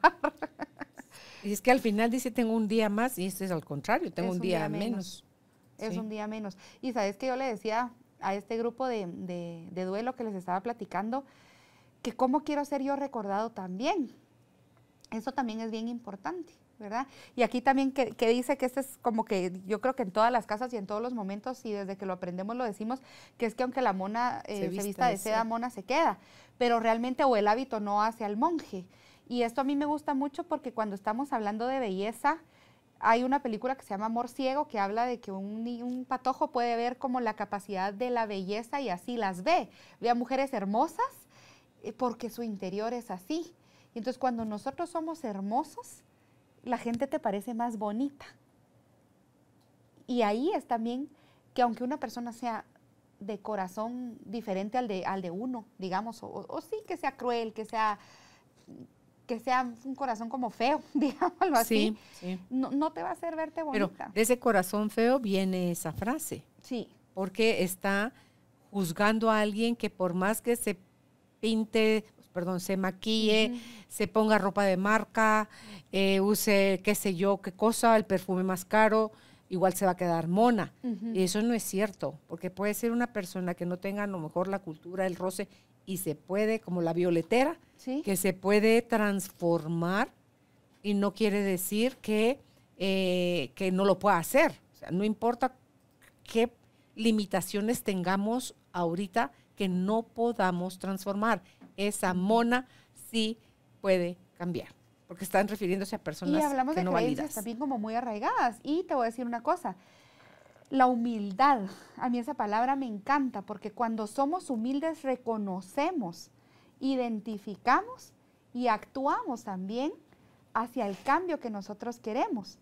Y es que al final dice, tengo un día más, y este es al contrario, tengo un, día, menos. Es un día menos. Y sabes que yo le decía a este grupo de, de, duelo que les estaba platicando, que cómo quiero ser yo recordado también. Eso también es bien importante. ¿verdad? Y aquí también que, dice que este es como que yo creo que en todas las casas y en todos los momentos y desde que lo aprendemos lo decimos, que es que aunque la mona eh, se, vista, de seda, mona se queda, pero realmente o el hábito no hace al monje. Y esto a mí me gusta mucho porque cuando estamos hablando de belleza, hay una película que se llama Amor Ciego que habla de que un, patojo puede ver como la capacidad de la belleza y así las ve. Ve a mujeres hermosas eh, porque su interior es así. Y entonces cuando nosotros somos hermosos, la gente te parece más bonita. Y ahí es también que aunque una persona sea de corazón diferente al de, al de uno, digamos, o, o sí que sea cruel, que sea que sea un corazón como feo, digámoslo así, No, te va a hacer verte bonita. de ese corazón feo viene esa frase. Sí. Porque está juzgando a alguien que por más que se pinte, pues, perdón, se maquille, se ponga ropa de marca, eh, use qué sé yo, qué cosa, el perfume más caro, igual se va a quedar mona. Y eso no es cierto, porque puede ser una persona que no tenga a lo mejor la cultura, el roce, y se puede, como la violetera, que se puede transformar y no quiere decir que, eh, que no lo pueda hacer. O sea, no importa qué limitaciones tengamos ahorita que no podamos transformar. Esa mona sí puede cambiar, porque están refiriéndose a personas y hablamos de no también como muy arraigadas. Y te voy a decir una cosa, la humildad, a mí esa palabra me encanta porque cuando somos humildes reconocemos, identificamos y actuamos también hacia el cambio que nosotros queremos.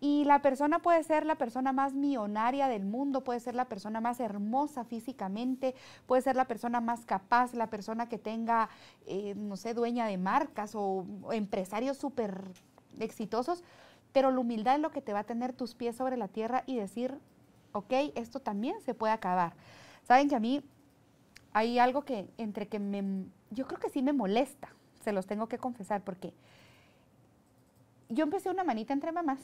Y la persona puede ser la persona más millonaria del mundo, puede ser la persona más hermosa físicamente, puede ser la persona más capaz, la persona que tenga, eh, no sé, dueña de marcas o, o empresarios súper exitosos, pero la humildad es lo que te va a tener tus pies sobre la tierra y decir, ¿ok? Esto también se puede acabar. Saben que a mí hay algo que entre que me, yo creo que sí me molesta, se los tengo que confesar, porque yo empecé una manita entre mamás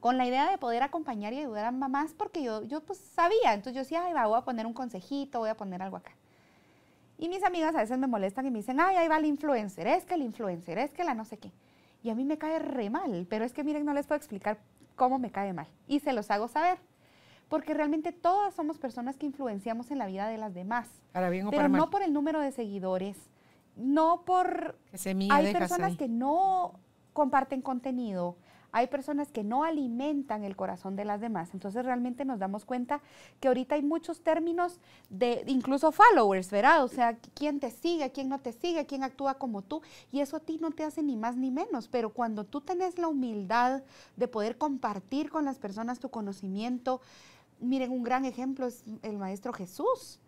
con la idea de poder acompañar y ayudar a mamás porque yo, yo pues sabía, entonces yo decía, ay, voy a poner un consejito, voy a poner algo acá. Y mis amigas a veces me molestan y me dicen, ay, ahí va el influencer, es que el influencer, es que la no sé qué. Y a mí me cae re mal, pero es que miren, no les puedo explicar cómo me cae mal. Y se los hago saber porque realmente todas somos personas que influenciamos en la vida de las demás. pero no por el número de seguidores, no por... hay personas que no comparten contenido, hay personas que no alimentan el corazón de las demás. Entonces realmente nos damos cuenta que ahorita hay muchos términos de incluso followers, ¿verdad? O sea, quién te sigue, quién no te sigue, quién actúa como tú. Y eso a ti no te hace ni más ni menos. Pero cuando tú tenés la humildad de poder compartir con las personas tu conocimiento, Miren, un gran ejemplo es el maestro Jesús.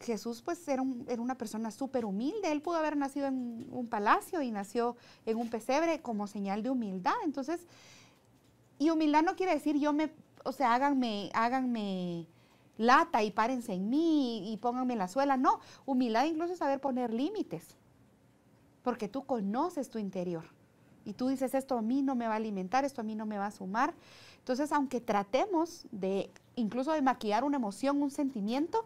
Jesús pues era, era una persona súper humilde, él pudo haber nacido en un palacio y nació en un pesebre como señal de humildad. Entonces, y humildad no quiere decir yo me, o sea, háganme, háganme lata y párense en mí y, pónganme la suela. No, humildad incluso es saber poner límites, porque tú conoces tu interior. Y tú dices, esto a mí no me va a alimentar, esto a mí no me va a sumar, entonces, aunque tratemos de incluso de maquillar una emoción, un sentimiento,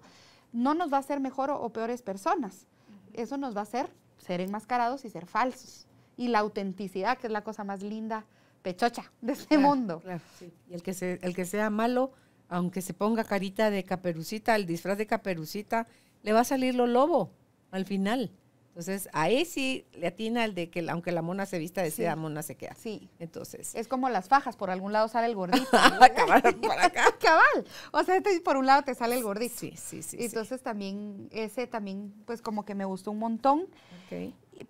no nos va a hacer mejor o, peores personas. Eso nos va a hacer ser enmascarados y ser falsos. Y la autenticidad, que es la cosa más linda, pechocha de este mundo. Y el que, el que sea malo, aunque se ponga carita de caperucita, el disfraz de caperucita, le va a salir lo lobo al final. Entonces, ahí sí le atina el de que aunque la mona se vista de seda, mona se queda. Sí. Entonces. Es como las fajas, por algún lado sale el gordito. Ah, cabal, por acá. Cabal. O sea, por un lado te sale el gordito. Sí, sí, sí. Entonces también, ese también, pues como que me gustó un montón.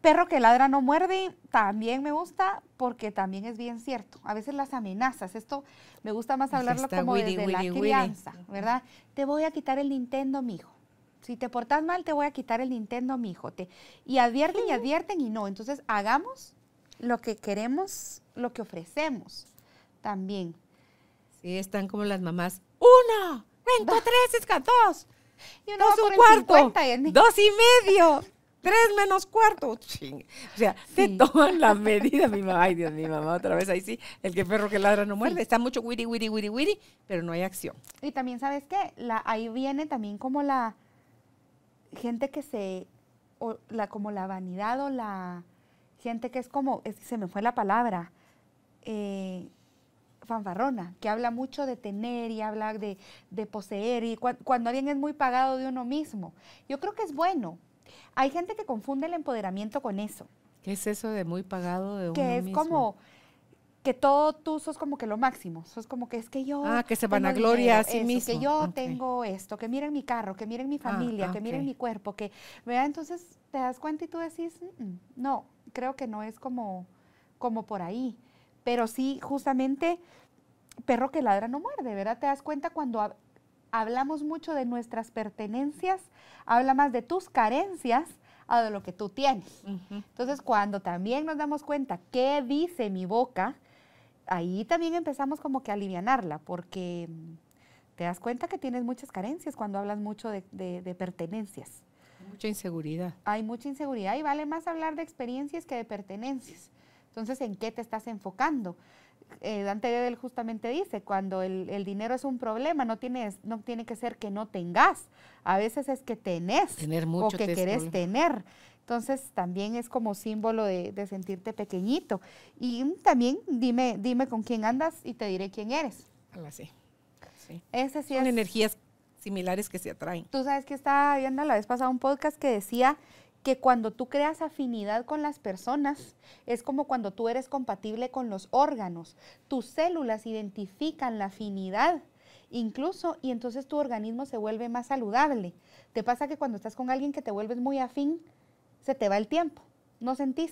Perro que ladra no muerde, también me gusta porque también es bien cierto. A veces las amenazas, esto me gusta más pues hablarlo como la crianza, ¿verdad? Te voy a quitar el Nintendo, mijo si te portas mal, te voy a quitar el Nintendo, mi y advierten y advierten y no. Entonces, hagamos lo que queremos, lo que ofrecemos también. Sí, están como las mamás. ¡Uno! ¡Rento tres! ¡Es dos! Y uno dos cuarto. ¡Dos y medio! tres menos cuarto. O sea, te toman la medida, mi mamá. Ay, Dios, mi mamá, otra vez ahí sí. El que perro que ladra no muerde. Está mucho wiri, wiri, wiri, wiri, pero no hay acción. Y también, ¿sabes qué? ahí viene también como la, gente que se, la, como la vanidad o la gente que es como, se me fue la palabra, eh, fanfarrona, que habla mucho de tener y habla de, poseer y cuando alguien es muy pagado de uno mismo. Yo creo que es bueno. Hay gente que confunde el empoderamiento con eso. ¿Qué es eso de muy pagado de uno mismo? Que es como que todo tú sos como que lo máximo, sos como que es que yo... Ah, que se van a gloria a sí mismo. Que yo tengo esto, que miren mi carro, que miren mi ah, familia, que miren mi cuerpo, que... Entonces te das cuenta y tú decís, mm, no, creo que no es como, como por ahí. Pero sí, justamente, perro que ladra no muerde, ¿verdad? Te das cuenta cuando hablamos mucho de nuestras pertenencias, habla más de tus carencias, a de lo que tú tienes. Entonces, cuando también nos damos cuenta qué dice mi boca, ahí también empezamos como que a alivianarla, porque mm, te das cuenta que tienes muchas carencias cuando hablas mucho de, pertenencias. Mucha inseguridad. Hay mucha inseguridad y vale más hablar de experiencias que de pertenencias. Entonces, ¿en qué te estás enfocando? Eh, Dante Gebel justamente dice, cuando el, dinero es un problema, no, tienes, no tiene que ser que no tengas, a veces es que tenés o que querés tener. Entonces también es como símbolo de, sentirte pequeñito. Y también dime, dime con quién andas y te diré quién eres. Así. sí. Son energías similares que se atraen. Tú sabes que estaba viendo la vez pasada un podcast que decía que cuando tú creas afinidad con las personas, es como cuando tú eres compatible con los órganos. Tus células identifican la afinidad incluso y entonces tu organismo se vuelve más saludable. Te pasa que cuando estás con alguien que te vuelves muy afín, se te va el tiempo, no sentís,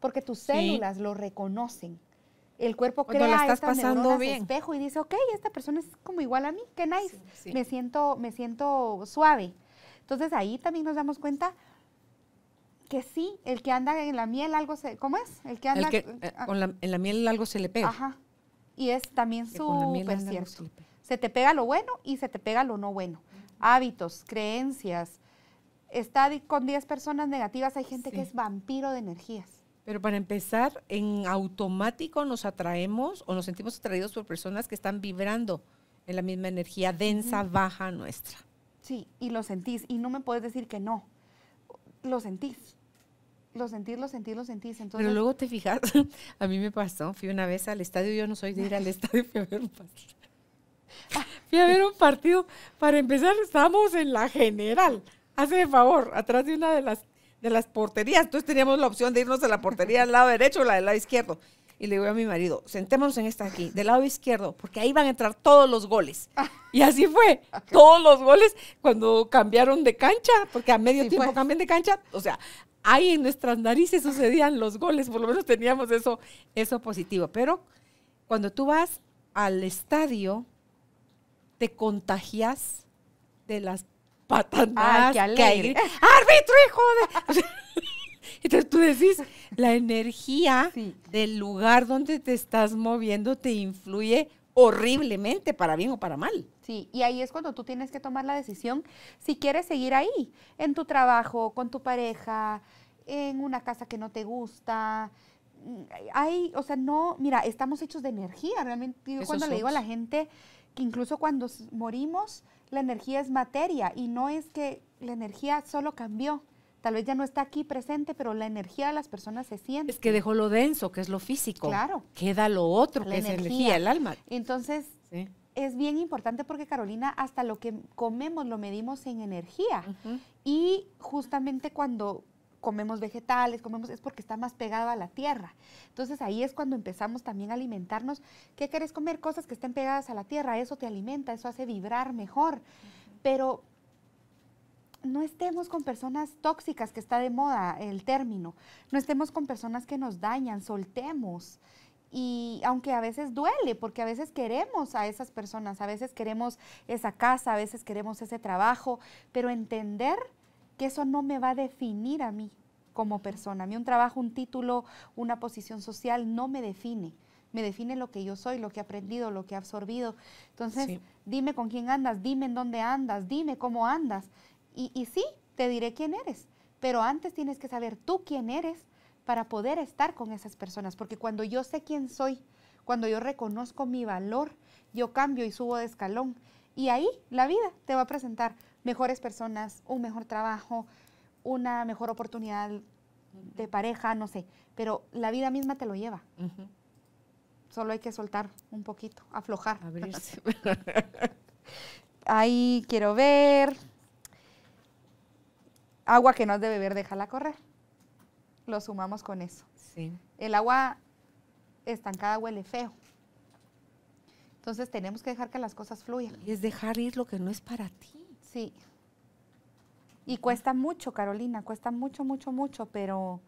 porque tus células lo reconocen. El cuerpo crea la estás pasando bien. espejo y dice, ok, esta persona es como igual a mí, qué nice, Me, siento, me siento suave. Entonces ahí también nos damos cuenta que sí, el que anda en la miel algo se... ¿Cómo es? El que anda... Eh, ah. en la miel algo se le pega. Ajá. Y es también su cierto. Se, te pega lo bueno y se te pega lo no bueno. Hábitos, creencias, está con 10 personas negativas, hay gente que es vampiro de energías. Pero para empezar, en automático nos atraemos o nos sentimos atraídos por personas que están vibrando en la misma energía densa, baja nuestra. Sí, y lo sentís, y no me puedes decir que no, lo sentís. Lo sentís, lo sentís, lo sentís. Entonces... Pero luego te fijas, a mí me pasó, fui una vez al estadio, yo no soy de ir al estadio, fui a ver un partido. Ah. Fui a ver un partido, para empezar estamos en la general hazme favor, atrás de una de las, de las porterías. Entonces teníamos la opción de irnos a la portería al lado derecho o la del lado izquierdo. Y le digo a mi marido, sentémonos en esta aquí, del lado izquierdo, porque ahí van a entrar todos los goles. Ah. Y así fue, todos los goles cuando cambiaron de cancha, porque a medio tiempo pues. cambian de cancha, o sea, ahí en nuestras narices sucedían los goles, por lo menos teníamos eso, eso positivo. Pero cuando tú vas al estadio, te contagias de las patadas, Ay, qué ¡Árbitro, hijo de! Entonces tú decís, la energía del lugar donde te estás moviendo te influye horriblemente, para bien o para mal. Sí, y ahí es cuando tú tienes que tomar la decisión si quieres seguir ahí, en tu trabajo, con tu pareja, en una casa que no te gusta. Mm, hay, o sea, no, mira, estamos hechos de energía, realmente. Yo cuando le digo a la gente que incluso cuando morimos, la energía es materia y no es que la energía solo cambió. Tal vez ya no está aquí presente, pero la energía de las personas se siente. Es que dejó lo denso, que es lo físico. Claro. Queda lo otro, que es energía, el alma. Entonces, es bien importante porque, Carolina, hasta lo que comemos lo medimos en energía. Y justamente cuando comemos vegetales, comemos, es porque está más pegado a la tierra. Entonces ahí es cuando empezamos también a alimentarnos. ¿Qué querés comer? Cosas que estén pegadas a la tierra, eso te alimenta, eso hace vibrar mejor. Pero no estemos con personas tóxicas, que está de moda el término, no estemos con personas que nos dañan, soltemos. Y aunque a veces duele, porque a veces queremos a esas personas, a veces queremos esa casa, a veces queremos ese trabajo, pero entender que eso no me va a definir a mí como persona. A mí un trabajo, un título, una posición social no me define. Me define lo que yo soy, lo que he aprendido, lo que he absorbido. Entonces, dime con quién andas, dime en dónde andas, dime cómo andas. Y, y sí, te diré quién eres, pero antes tienes que saber tú quién eres para poder estar con esas personas, porque cuando yo sé quién soy, cuando yo reconozco mi valor, yo cambio y subo de escalón. Y ahí la vida te va a presentar mejores personas, un mejor trabajo, una mejor oportunidad de pareja, no sé, pero la vida misma te lo lleva. Solo hay que soltar un poquito, aflojar. Abrirse. Ahí quiero ver. Agua que no has de beber, déjala correr. Lo sumamos con eso. Sí. El agua estancada huele feo. Entonces tenemos que dejar que las cosas fluyan. Y es dejar ir lo que no es para ti. Sí. Y cuesta mucho, Carolina, cuesta mucho, mucho, mucho, pero...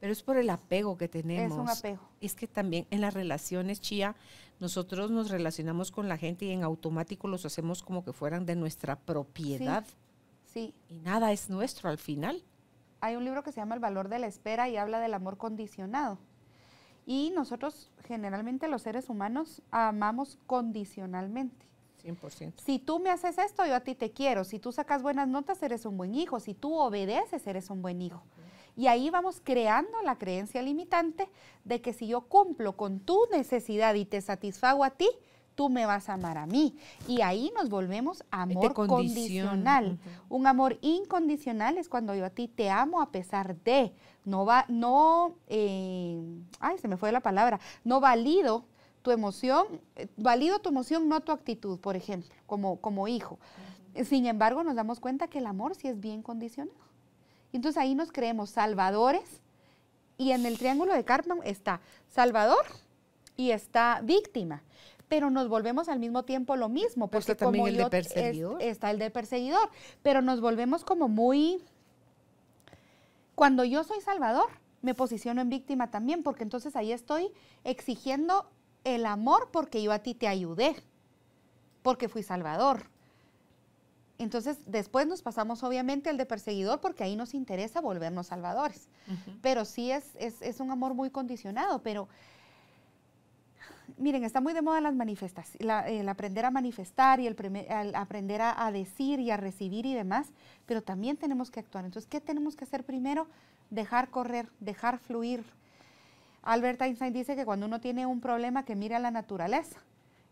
Pero es por el apego que tenemos. Es un apego. Es que también en las relaciones, Chía, nosotros nos relacionamos con la gente y en automático los hacemos como que fueran de nuestra propiedad. Sí. sí. Y nada es nuestro al final. Hay un libro que se llama El valor de la espera y habla del amor condicionado. Y nosotros generalmente los seres humanos amamos condicionalmente. Si tú me haces esto, yo a ti te quiero. Si tú sacas buenas notas, eres un buen hijo. Si tú obedeces, eres un buen hijo. Y ahí vamos creando la creencia limitante de que si yo cumplo con tu necesidad y te satisfago a ti, tú me vas a amar a mí. Y ahí nos volvemos amor condicional. Un amor incondicional es cuando yo a ti te amo a pesar de, no va, no, eh, ay, se me fue la palabra, no valido tu emoción, eh, valido tu emoción, no tu actitud, por ejemplo, como, como hijo. Sin embargo, nos damos cuenta que el amor sí es bien condicionado. Entonces ahí nos creemos salvadores y en el triángulo de Cartman está salvador y está víctima. Pero nos volvemos al mismo tiempo lo mismo. Porque está el de perseguidor. está el de perseguidor. Pero nos volvemos como muy... Cuando yo soy salvador, me posiciono en víctima también, porque entonces ahí estoy exigiendo el amor porque yo a ti te ayudé, porque fui salvador. Entonces, después nos pasamos obviamente al de perseguidor porque ahí nos interesa volvernos salvadores. Pero sí es, es, un amor muy condicionado, pero miren, está muy de moda las manifestas, el aprender a manifestar y el, aprender a, decir y a recibir y demás, pero también tenemos que actuar. Entonces, ¿qué tenemos que hacer primero? Dejar correr, dejar fluir, Albert Einstein dice que cuando uno tiene un problema que mire a la naturaleza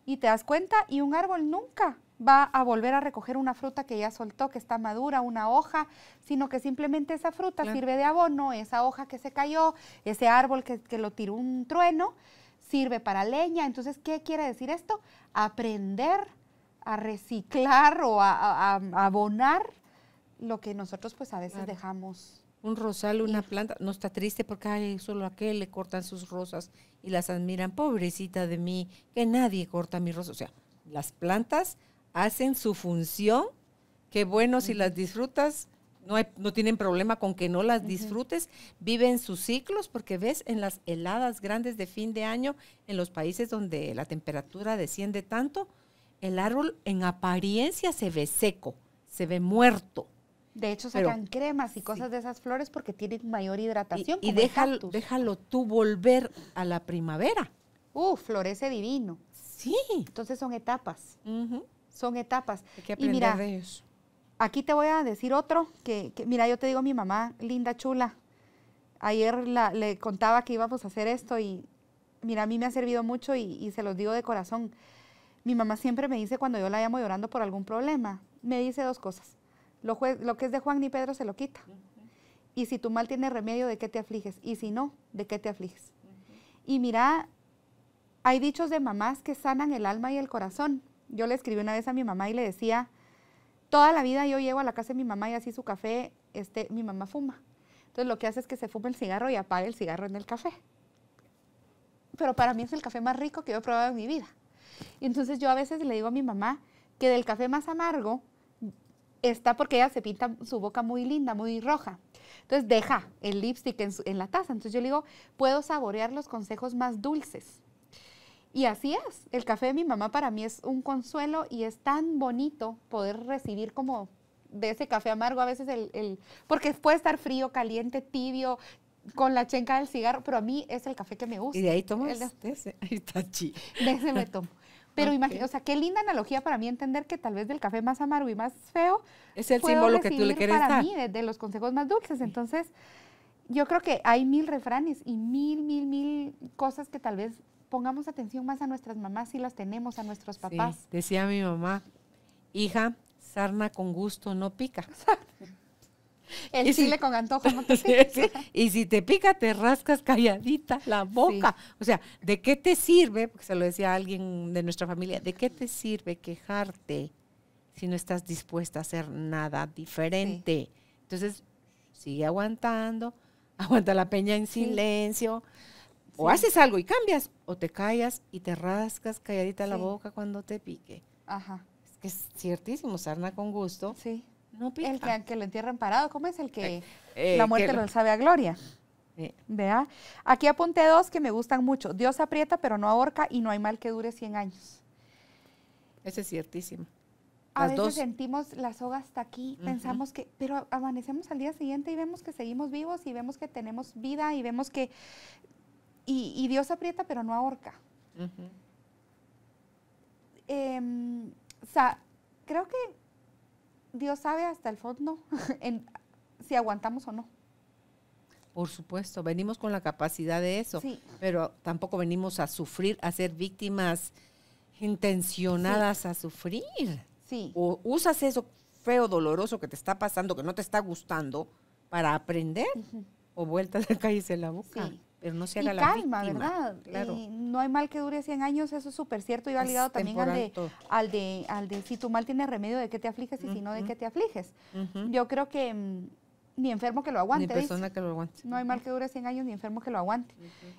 y te das cuenta y un árbol nunca va a volver a recoger una fruta que ya soltó, que está madura, una hoja, sino que simplemente esa fruta sirve de abono, esa hoja que se cayó, ese árbol que, lo tiró un trueno, sirve para leña. Entonces, ¿qué quiere decir esto? Aprender a reciclar o a, abonar lo que nosotros pues a veces dejamos un rosal, una planta, no está triste porque solo a aquel le cortan sus rosas y las admiran, pobrecita de mí, que nadie corta mi rosa. O sea, las plantas hacen su función, qué bueno si las disfrutas, no, no tienen problema con que no las disfrutes, viven sus ciclos, porque ves en las heladas grandes de fin de año, en los países donde la temperatura desciende tanto, el árbol en apariencia se ve seco, se ve muerto, de hecho, sacan cremas y cosas de esas flores porque tienen mayor hidratación. Y, déjalo, déjalo tú volver a la primavera. Uh, florece divino. Sí. Entonces son etapas. Son etapas. que y mira, Aquí te voy a decir otro que, mira, yo te digo mi mamá, linda, chula. Ayer le contaba que íbamos a hacer esto y, mira, a mí me ha servido mucho y, y se los digo de corazón. Mi mamá siempre me dice cuando yo la llamo llorando por algún problema, me dice dos cosas. Lo, que es de Juan ni Pedro se lo quita. Y si tu mal tiene remedio, ¿de qué te afliges? Y si no, ¿de qué te afliges? Y mira, hay dichos de mamás que sanan el alma y el corazón. Yo le escribí una vez a mi mamá y le decía, toda la vida yo llego a la casa de mi mamá y así su café, este, mi mamá fuma. Entonces lo que hace es que se fuma el cigarro y apague el cigarro en el café. Pero para mí es el café más rico que yo he probado en mi vida. Y entonces yo a veces le digo a mi mamá que del café más amargo, está porque ella se pinta su boca muy linda, muy roja. Entonces deja el lipstick en, la taza. Entonces yo le digo, puedo saborear los consejos más dulces. Y así es, el café de mi mamá para mí es un consuelo y es tan bonito poder recibir como de ese café amargo a veces el, el porque puede estar frío, caliente, tibio, con la chenca del cigarro, pero a mí es el café que me gusta. Y de ahí tomas. de, ahí está De ese me tomo. Pero imagínate, o sea, qué linda analogía para mí entender que tal vez del café más amargo y más feo es el símbolo que tú le quieres para mí de, los consejos más dulces. Entonces, yo creo que hay mil refranes y mil, mil, mil cosas que tal vez pongamos atención más a nuestras mamás si las tenemos, a nuestros papás. Sí, decía mi mamá, hija, sarna con gusto no pica. El y chile si, con antojo, ¿no te Y si te pica, te rascas calladita la boca. O sea, ¿de qué te sirve? Porque se lo decía alguien de nuestra familia, ¿de qué te sirve quejarte si no estás dispuesta a hacer nada diferente? Entonces, sigue aguantando, aguanta la peña en silencio. O haces algo y cambias, o te callas y te rascas calladita la boca cuando te pique. Ajá. Es que es ciertísimo, sarna con gusto. Sí. El que, lo entierran parado, ¿cómo es el que eh, la eh, muerte lo... sabe a gloria? Vea. Aquí apunté dos que me gustan mucho. Dios aprieta pero no ahorca y no hay mal que dure 100 años. Ese es ciertísimo. a veces sentimos la soga hasta aquí, pensamos que, pero amanecemos al día siguiente y vemos que seguimos vivos y vemos que tenemos vida y vemos que, y, Dios aprieta pero no ahorca. o em, sea, creo que Dios sabe hasta el fondo en, si aguantamos o no. Por supuesto, venimos con la capacidad de eso, pero tampoco venimos a sufrir, a ser víctimas intencionadas a sufrir. Sí. O usas eso feo, doloroso que te está pasando, que no te está gustando, para aprender. O vueltas de la calle y se la boca pero no se y la calma, ¿verdad? Claro. no hay mal que dure 100 años, eso es súper cierto y va ligado también al de, al de, si tu mal tiene remedio de qué te afliges y si no de qué te afliges. Yo creo que mm, ni enfermo que lo aguante. Ni persona que lo aguante. No hay mal que dure 100 años ni enfermo que lo aguante.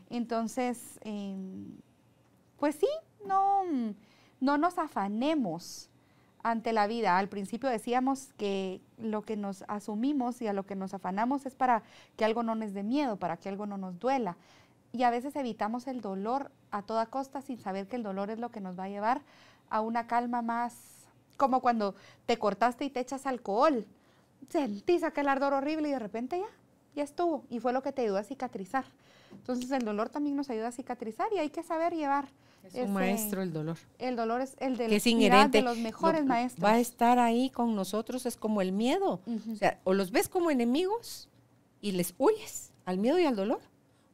Entonces, em, pues sí, no, mm, no nos afanemos ante la vida. Al principio decíamos que lo que nos asumimos y a lo que nos afanamos es para que algo no nos dé miedo, para que algo no nos duela. Y a veces evitamos el dolor a toda costa sin saber que el dolor es lo que nos va a llevar a una calma más, como cuando te cortaste y te echas alcohol. Sentís aquel ardor horrible y de repente ya, ya estuvo. Y fue lo que te ayudó a cicatrizar. Entonces el dolor también nos ayuda a cicatrizar y hay que saber llevar es un maestro el dolor. El dolor es el del que es inherente, los mejores maestros. Va a estar ahí con nosotros, es como el miedo. O sea, o los ves como enemigos y les huyes al miedo y al dolor,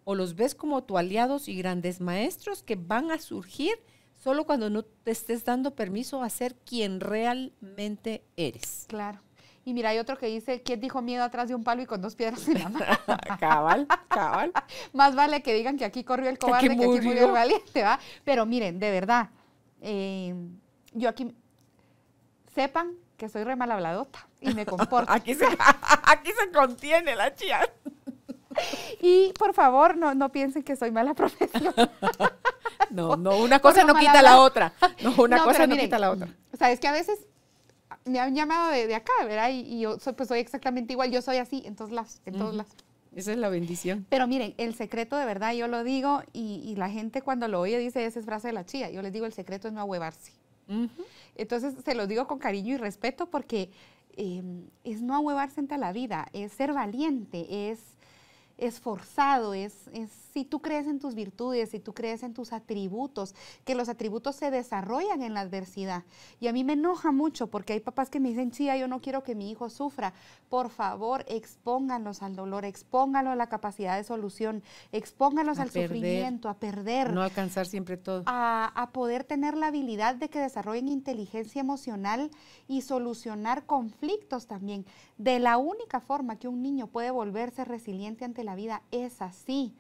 o los ves como tu aliados y grandes maestros que van a surgir solo cuando no te estés dando permiso a ser quien realmente eres. Claro. Y mira, hay otro que dice, ¿quién dijo miedo atrás de un palo y con dos piedras en la mano? cabal, cabal. Más vale que digan que aquí corrió el cobarde que aquí murió, el valiente, ¿va? Pero miren, de verdad, em, yo aquí, sepan que soy re mal habladota y me comporto. aquí, se, contiene la chía. Y por favor, no, no piensen que soy mala profesión. no, no, una cosa no quita la otra. No, una cosa no quita la otra. Sabes que a veces me han llamado de, acá, ¿verdad? Y, yo soy, pues soy exactamente igual, yo soy así en todos lados, Esa es la bendición. Pero miren, el secreto de verdad, yo lo digo y, la gente cuando lo oye dice, esa es frase de la chía. Yo les digo, el secreto es no ahuevarse. Entonces, se lo digo con cariño y respeto porque em, es no ahuevarse ante la vida, es ser valiente, es esforzado, es, es, si tú crees en tus virtudes, si tú crees en tus atributos, que los atributos se desarrollan en la adversidad. Y a mí me enoja mucho porque hay papás que me dicen, chía, yo no quiero que mi hijo sufra. Por favor, expónganlos al dolor, expónganlo a la capacidad de solución, expónganlos al sufrimiento, a perder. No alcanzar siempre todo. A, a poder tener la habilidad de que desarrollen inteligencia emocional y solucionar conflictos también de la única forma que un niño puede volverse resiliente ante la vida es así.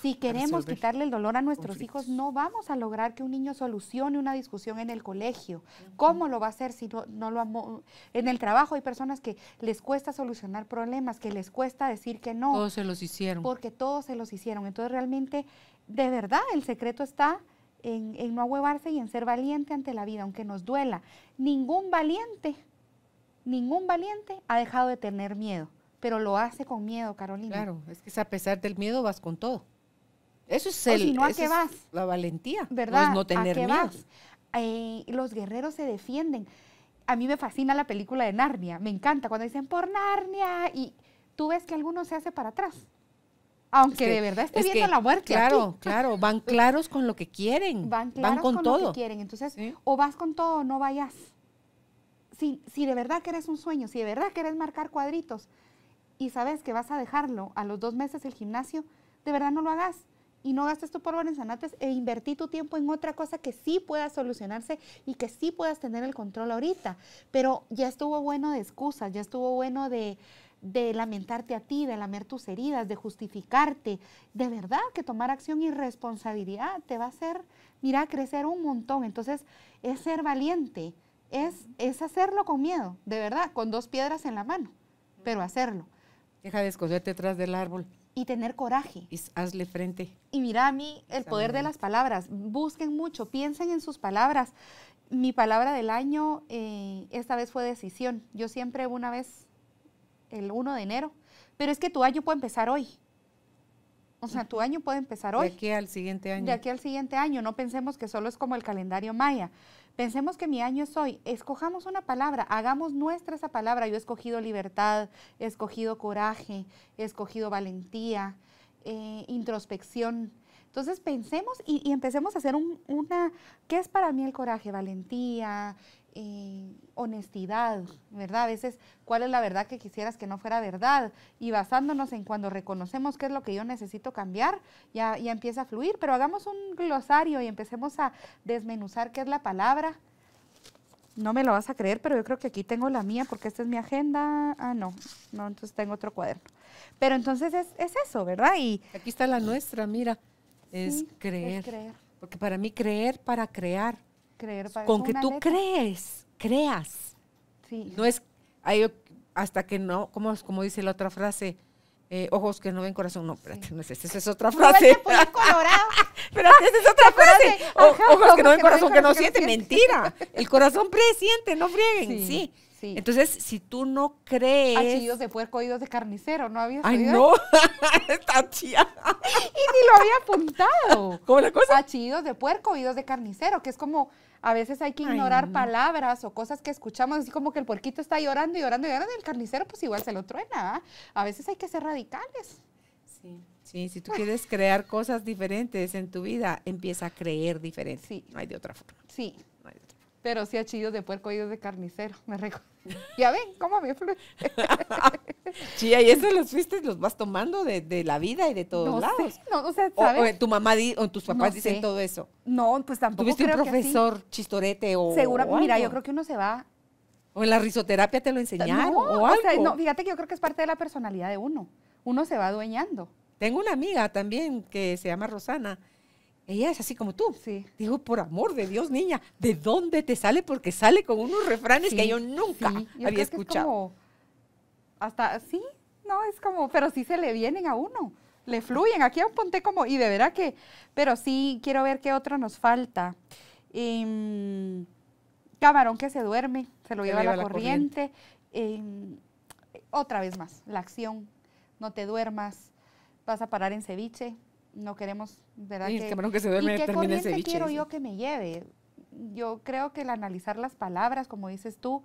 Si queremos quitarle el dolor a nuestros hijos, no vamos a lograr que un niño solucione una discusión en el colegio. ¿Cómo lo va a hacer si no, lo amo? En el trabajo hay personas que les cuesta solucionar problemas, que les cuesta decir que no. Todos se los hicieron. Porque todos se los hicieron. Entonces realmente, de verdad, el secreto está... En, en, no ahuevarse y en ser valiente ante la vida, aunque nos duela. Ningún valiente ningún valiente ha dejado de tener miedo, pero lo hace con miedo, Carolina. Claro, es que a pesar del miedo vas con todo. Eso es el, que vas? la valentía, ¿verdad? No, es no tener miedo. Eh, los guerreros se defienden. A mí me fascina la película de Narnia, me encanta cuando dicen por Narnia y tú ves que alguno se hace para atrás. Aunque de verdad esté viendo la muerte. Claro, claro, van claros con lo que quieren. Van, claros van con, todo. lo que quieren. Entonces, o vas con todo o no vayas si, de verdad que eres un sueño, si de verdad querés marcar cuadritos y sabes que vas a dejarlo a los dos meses el gimnasio, de verdad no lo hagas y no gastes tu polvo en zanates e invertí tu tiempo en otra cosa que sí pueda solucionarse y que sí puedas tener el control ahorita. Pero ya estuvo bueno de excusas, ya estuvo bueno de, de lamentarte a ti, de lamer tus heridas, de justificarte. De verdad que tomar acción y responsabilidad te va a hacer, mira, crecer un montón. Entonces es ser valiente es, hacerlo con miedo, de verdad, con dos piedras en la mano, pero hacerlo. Deja de esconderte detrás del árbol. Y tener coraje. Y hazle frente. Y mira a mí el poder de las palabras. Busquen mucho, piensen en sus palabras. Mi palabra del año eh, esta vez fue decisión. Yo siempre una vez, el 1 de enero. Pero es que tu año puede empezar hoy. O sea, tu año puede empezar hoy. De aquí al siguiente año. De aquí al siguiente año. No pensemos que solo es como el calendario maya. Pensemos que mi año es hoy. Escojamos una palabra, hagamos nuestra esa palabra. Yo he escogido libertad, he escogido coraje, he escogido valentía, eh, introspección. Entonces pensemos y, empecemos a hacer una, ¿qué es para mí el coraje? Valentía, eh, honestidad, ¿verdad? A veces, ¿cuál es la verdad que quisieras que no fuera verdad? Y basándonos en cuando reconocemos qué es lo que yo necesito cambiar, ya, empieza a fluir, pero hagamos un glosario y empecemos a desmenuzar qué es la palabra. No me lo vas a creer, pero yo creo que aquí tengo la mía porque esta es mi agenda. Ah, no, no, entonces tengo otro cuaderno. Pero entonces es, eso, ¿verdad? Y aquí está la nuestra, mira, es, creer. es creer. Porque para mí creer para crear Creer con que tú crees, creas. Sí. No es hasta que no, como, dice la otra frase, eh, ojos que no ven corazón. No, espérate, no es esa, esa es otra frase. Pero esa es otra frase. ojos, que no ven corazón, que no, sienten. siente. Mentira. El corazón presiente, no frieguen. sí. Entonces, si tú no crees. Achillidos de puerco, oídos de carnicero, ¿no había Ay, no. Está chida. y ni lo había apuntado. ¿Cómo la cosa? Achillidos de puerco, oídos de carnicero, que es como a veces hay que ignorar palabras o cosas que escuchamos, así como que el puerquito está llorando y llorando y llorando, y el carnicero pues igual se lo truena. A veces hay que ser radicales. Sí. Sí, si tú quieres crear cosas diferentes en tu vida, empieza a creer diferente. Sí. No hay de otra forma. Sí. No hay de otra Pero sí de puerco, y de carnicero, me recuerdo. ya ven, cómo me fluye. Sí, y eso los fuiste, los vas tomando de, la vida y de todos lados. no, o ¿sabes? tu mamá o tus papás dicen todo eso. No, pues tampoco. ¿Tuviste un profesor chistorete o. Seguro, mira, yo creo que uno se va. O en la risoterapia te lo enseñaron. o, algo. fíjate que yo creo que es parte de la personalidad de uno. Uno se va adueñando. Tengo una amiga también que se llama Rosana. Ella es así como tú. Sí. Digo, por amor de Dios, niña, ¿de dónde te sale? Porque sale con unos refranes que yo nunca había escuchado hasta sí, no, es como, pero sí se le vienen a uno, le fluyen. Aquí apunté como, y de verdad que, pero sí, quiero ver qué otro nos falta. Em, camarón que se duerme, se lo lleva, la, corriente. Em, otra vez más, la acción, no te duermas, vas a parar en ceviche, no queremos, ¿verdad? Y camarón que se duerme qué termina ceviche. quiero yo que me lleve? Yo creo que el analizar las palabras, como dices tú,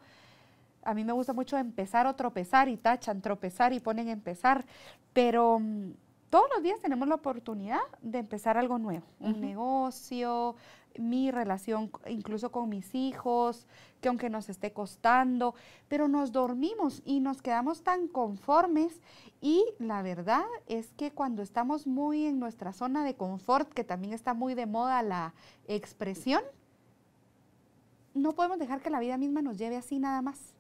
a mí me gusta mucho empezar o tropezar y tachan tropezar y ponen empezar, pero mm, todos los días tenemos la oportunidad de empezar algo nuevo, un negocio, mi relación incluso con mis hijos, que aunque nos esté costando, pero nos dormimos y nos quedamos tan conformes y la verdad es que cuando estamos muy en nuestra zona de confort, que también está muy de moda la expresión, no podemos dejar que la vida misma nos lleve así nada más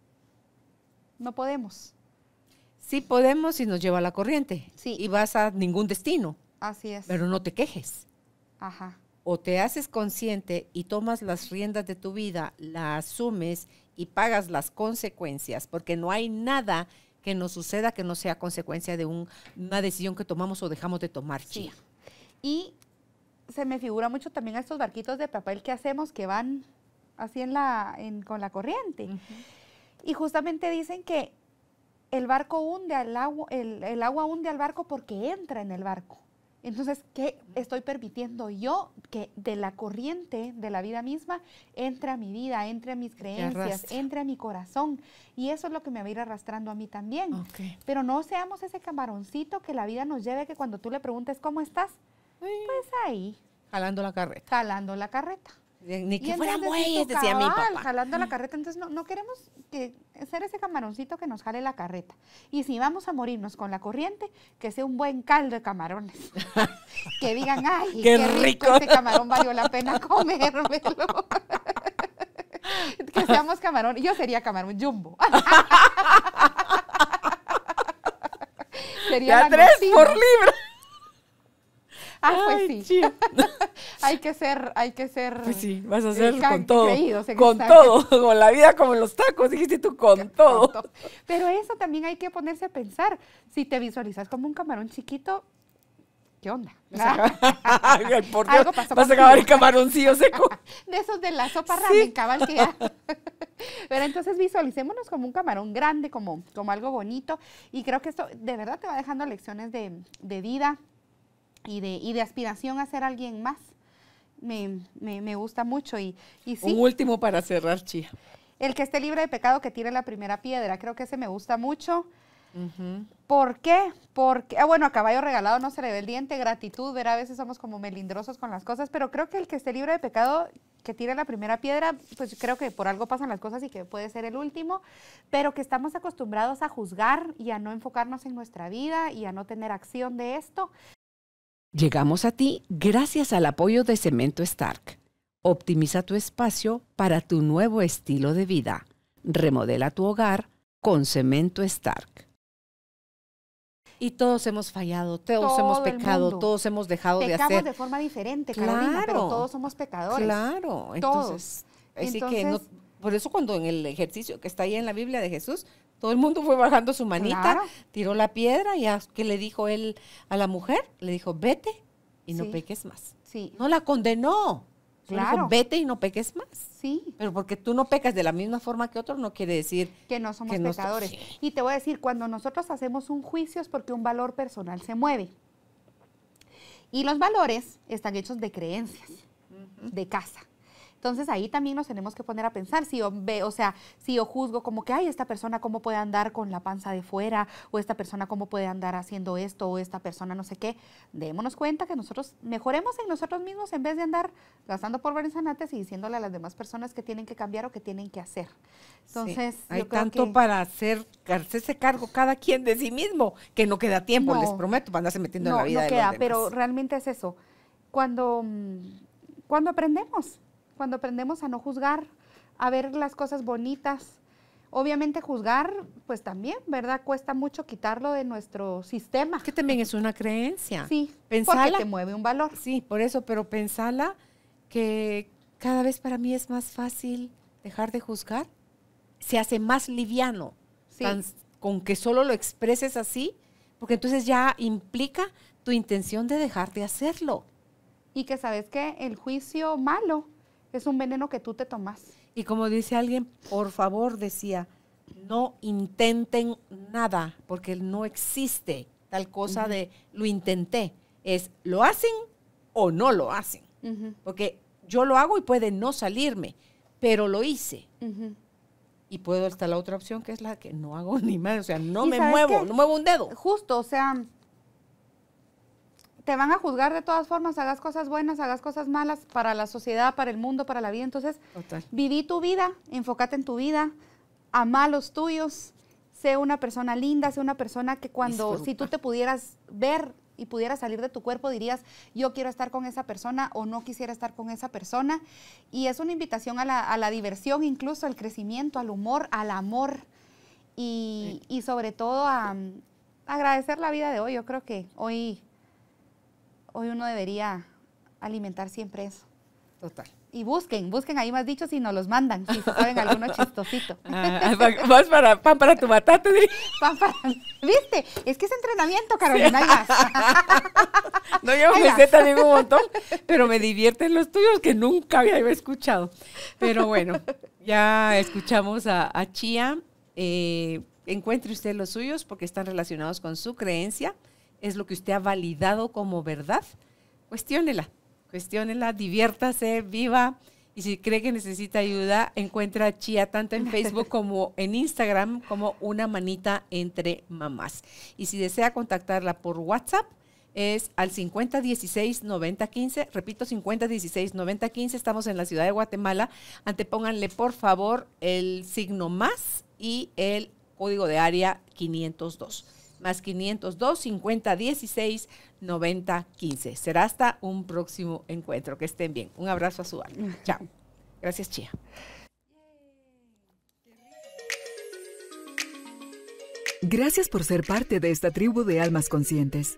no podemos. Sí podemos y nos lleva la corriente. Sí. Y vas a ningún destino. Así es. Pero no te quejes. Ajá. O te haces consciente y tomas las riendas de tu vida, la asumes y pagas las consecuencias, porque no hay nada que nos suceda que no sea consecuencia de una decisión que tomamos o dejamos de tomar. Sí. Y se me figura mucho también a estos barquitos de papel que hacemos que van así en la, con la corriente. Y justamente dicen que el barco hunde al agua, el, agua hunde al barco porque entra en el barco. Entonces, ¿qué estoy permitiendo yo que de la corriente de la vida misma entre a mi vida, entre a mis creencias, entre a mi corazón? Y eso es lo que me va a ir arrastrando a mí también. Pero no seamos ese camaroncito que la vida nos lleve que cuando tú le preguntes cómo estás, pues ahí. Jalando la carreta. Jalando la carreta. Ni que fuera bueyes, decía mi papá. Jalando la carreta, entonces no, no queremos que ser ese camaroncito que nos jale la carreta. Y si vamos a morirnos con la corriente, que sea un buen caldo de camarones. que digan, ay, qué, rico. este camarón valió la pena comérmelo. que seamos camarón. Yo sería camarón jumbo. sería tres por libre Ah, pues sí. hay que ser, hay que ser. Pues sí, vas a ser con todo. con todo, con la vida como los tacos, dijiste tú, con, todo. Pero eso también hay que ponerse a pensar. Si te visualizas como un camarón chiquito, ¿qué onda? por Dios, vas a acabar el camaroncillo seco. de esos de la sopa ramen, cabal Pero entonces visualicémonos como un camarón grande, como, como algo bonito. Y creo que esto de verdad te va dejando lecciones de, de vida, y de, aspiración a ser alguien más. Me, me, gusta mucho y, Un último para cerrar, Chía. El que esté libre de pecado, que tire la primera piedra. Creo que ese me gusta mucho. ¿Por qué? Porque, ah, bueno, a caballo regalado no se le ve el diente, gratitud, ver, a veces somos como melindrosos con las cosas, pero creo que el que esté libre de pecado, que tire la primera piedra, pues creo que por algo pasan las cosas y que puede ser el último, pero que estamos acostumbrados a juzgar y a no enfocarnos en nuestra vida y a no tener acción de esto. Llegamos a ti gracias al apoyo de Cemento Stark. Optimiza tu espacio para tu nuevo estilo de vida. Remodela tu hogar con Cemento Stark. Y todos hemos fallado, todos hemos pecado, todos hemos dejado de hacer. Pecamos de forma diferente, claro, todos somos pecadores. Claro, entonces, por eso cuando en el ejercicio que está ahí en la Biblia de Jesús, todo el mundo fue bajando su manita, tiró la piedra y a, ¿qué le dijo él a la mujer? Le dijo, vete y no peques más. Sí. No la condenó. Le Dijo, vete y no peques más. Sí. Pero porque tú no pecas de la misma forma que otro no quiere decir que no somos pecadores. y te voy a decir, cuando nosotros hacemos un juicio es porque un valor personal se mueve. Y los valores están hechos de creencias, de casa. Entonces ahí también nos tenemos que poner a pensar si yo ve, o sea, si yo juzgo como que, ay, esta persona cómo puede andar con la panza de fuera, o esta persona cómo puede andar haciendo esto, o esta persona no sé qué, démonos cuenta que nosotros mejoremos en nosotros mismos en vez de andar gastando por sanates y diciéndole a las demás personas que tienen que cambiar o que tienen que hacer. Entonces, hay tanto para hacer, hacerse cargo cada quien de sí mismo, que no queda tiempo, les prometo, para andarse metiendo en la vida. de los demás. pero realmente es eso. Cuando, mm, cuando aprendemos, cuando aprendemos a no juzgar, a ver las cosas bonitas. Obviamente juzgar, pues también, ¿verdad? Cuesta mucho quitarlo de nuestro sistema. Que también es una creencia. Sí, pensala, porque te mueve un valor. Sí, por eso, pero pensala que cada vez para mí es más fácil dejar de juzgar. Se hace más liviano con que solo lo expreses así, porque entonces ya implica tu intención de dejar de hacerlo. Y que sabes que el juicio malo es un veneno que tú te tomas. Y como dice alguien, por favor, decía, no intenten nada, porque no existe tal cosa de lo intenté. Es lo hacen o no lo hacen. Porque yo lo hago y puede no salirme, pero lo hice. Y puedo estar la otra opción, que es la que no hago ni más, o sea, no me muevo, no muevo un dedo. Justo, o sea, te van a juzgar de todas formas, hagas cosas buenas, hagas cosas malas para la sociedad, para el mundo, para la vida. Entonces, viví tu vida, enfócate en tu vida, ama los tuyos, sé una persona linda, sé una persona que cuando, si tú te pudieras ver y pudieras salir de tu cuerpo, dirías, yo quiero estar con esa persona o no quisiera estar con esa persona. Y es una invitación a la, diversión, incluso al crecimiento, al humor, al amor y, sobre todo a mm, agradecer la vida de hoy. Yo creo que hoy hoy uno debería alimentar siempre eso. Total. Y busquen, busquen ahí más dichos y nos los mandan, si saben alguno chistosito. más ah, para, pan para tu matate. ¿viste? Es que es entrenamiento, Carolina. no, llevo me sé un montón, pero me divierten los tuyos que nunca había escuchado. Pero bueno, ya escuchamos a, Chia. Chía. Eh, encuentre usted los suyos porque están relacionados con su creencia es lo que usted ha validado como verdad, cuestiónela, cuestiónela, diviértase, viva. Y si cree que necesita ayuda, encuentra a Chía tanto en Facebook como en Instagram como una manita entre mamás. Y si desea contactarla por WhatsApp, es al 50169015, Repito, 50169015, Estamos en la ciudad de Guatemala. Antepónganle, por favor, el signo más y el código de área 502 más 502 50 16 90 15. Será hasta un próximo encuentro. Que estén bien. Un abrazo a su alma. Chao. Gracias, Chía. Gracias por ser parte de esta tribu de almas conscientes.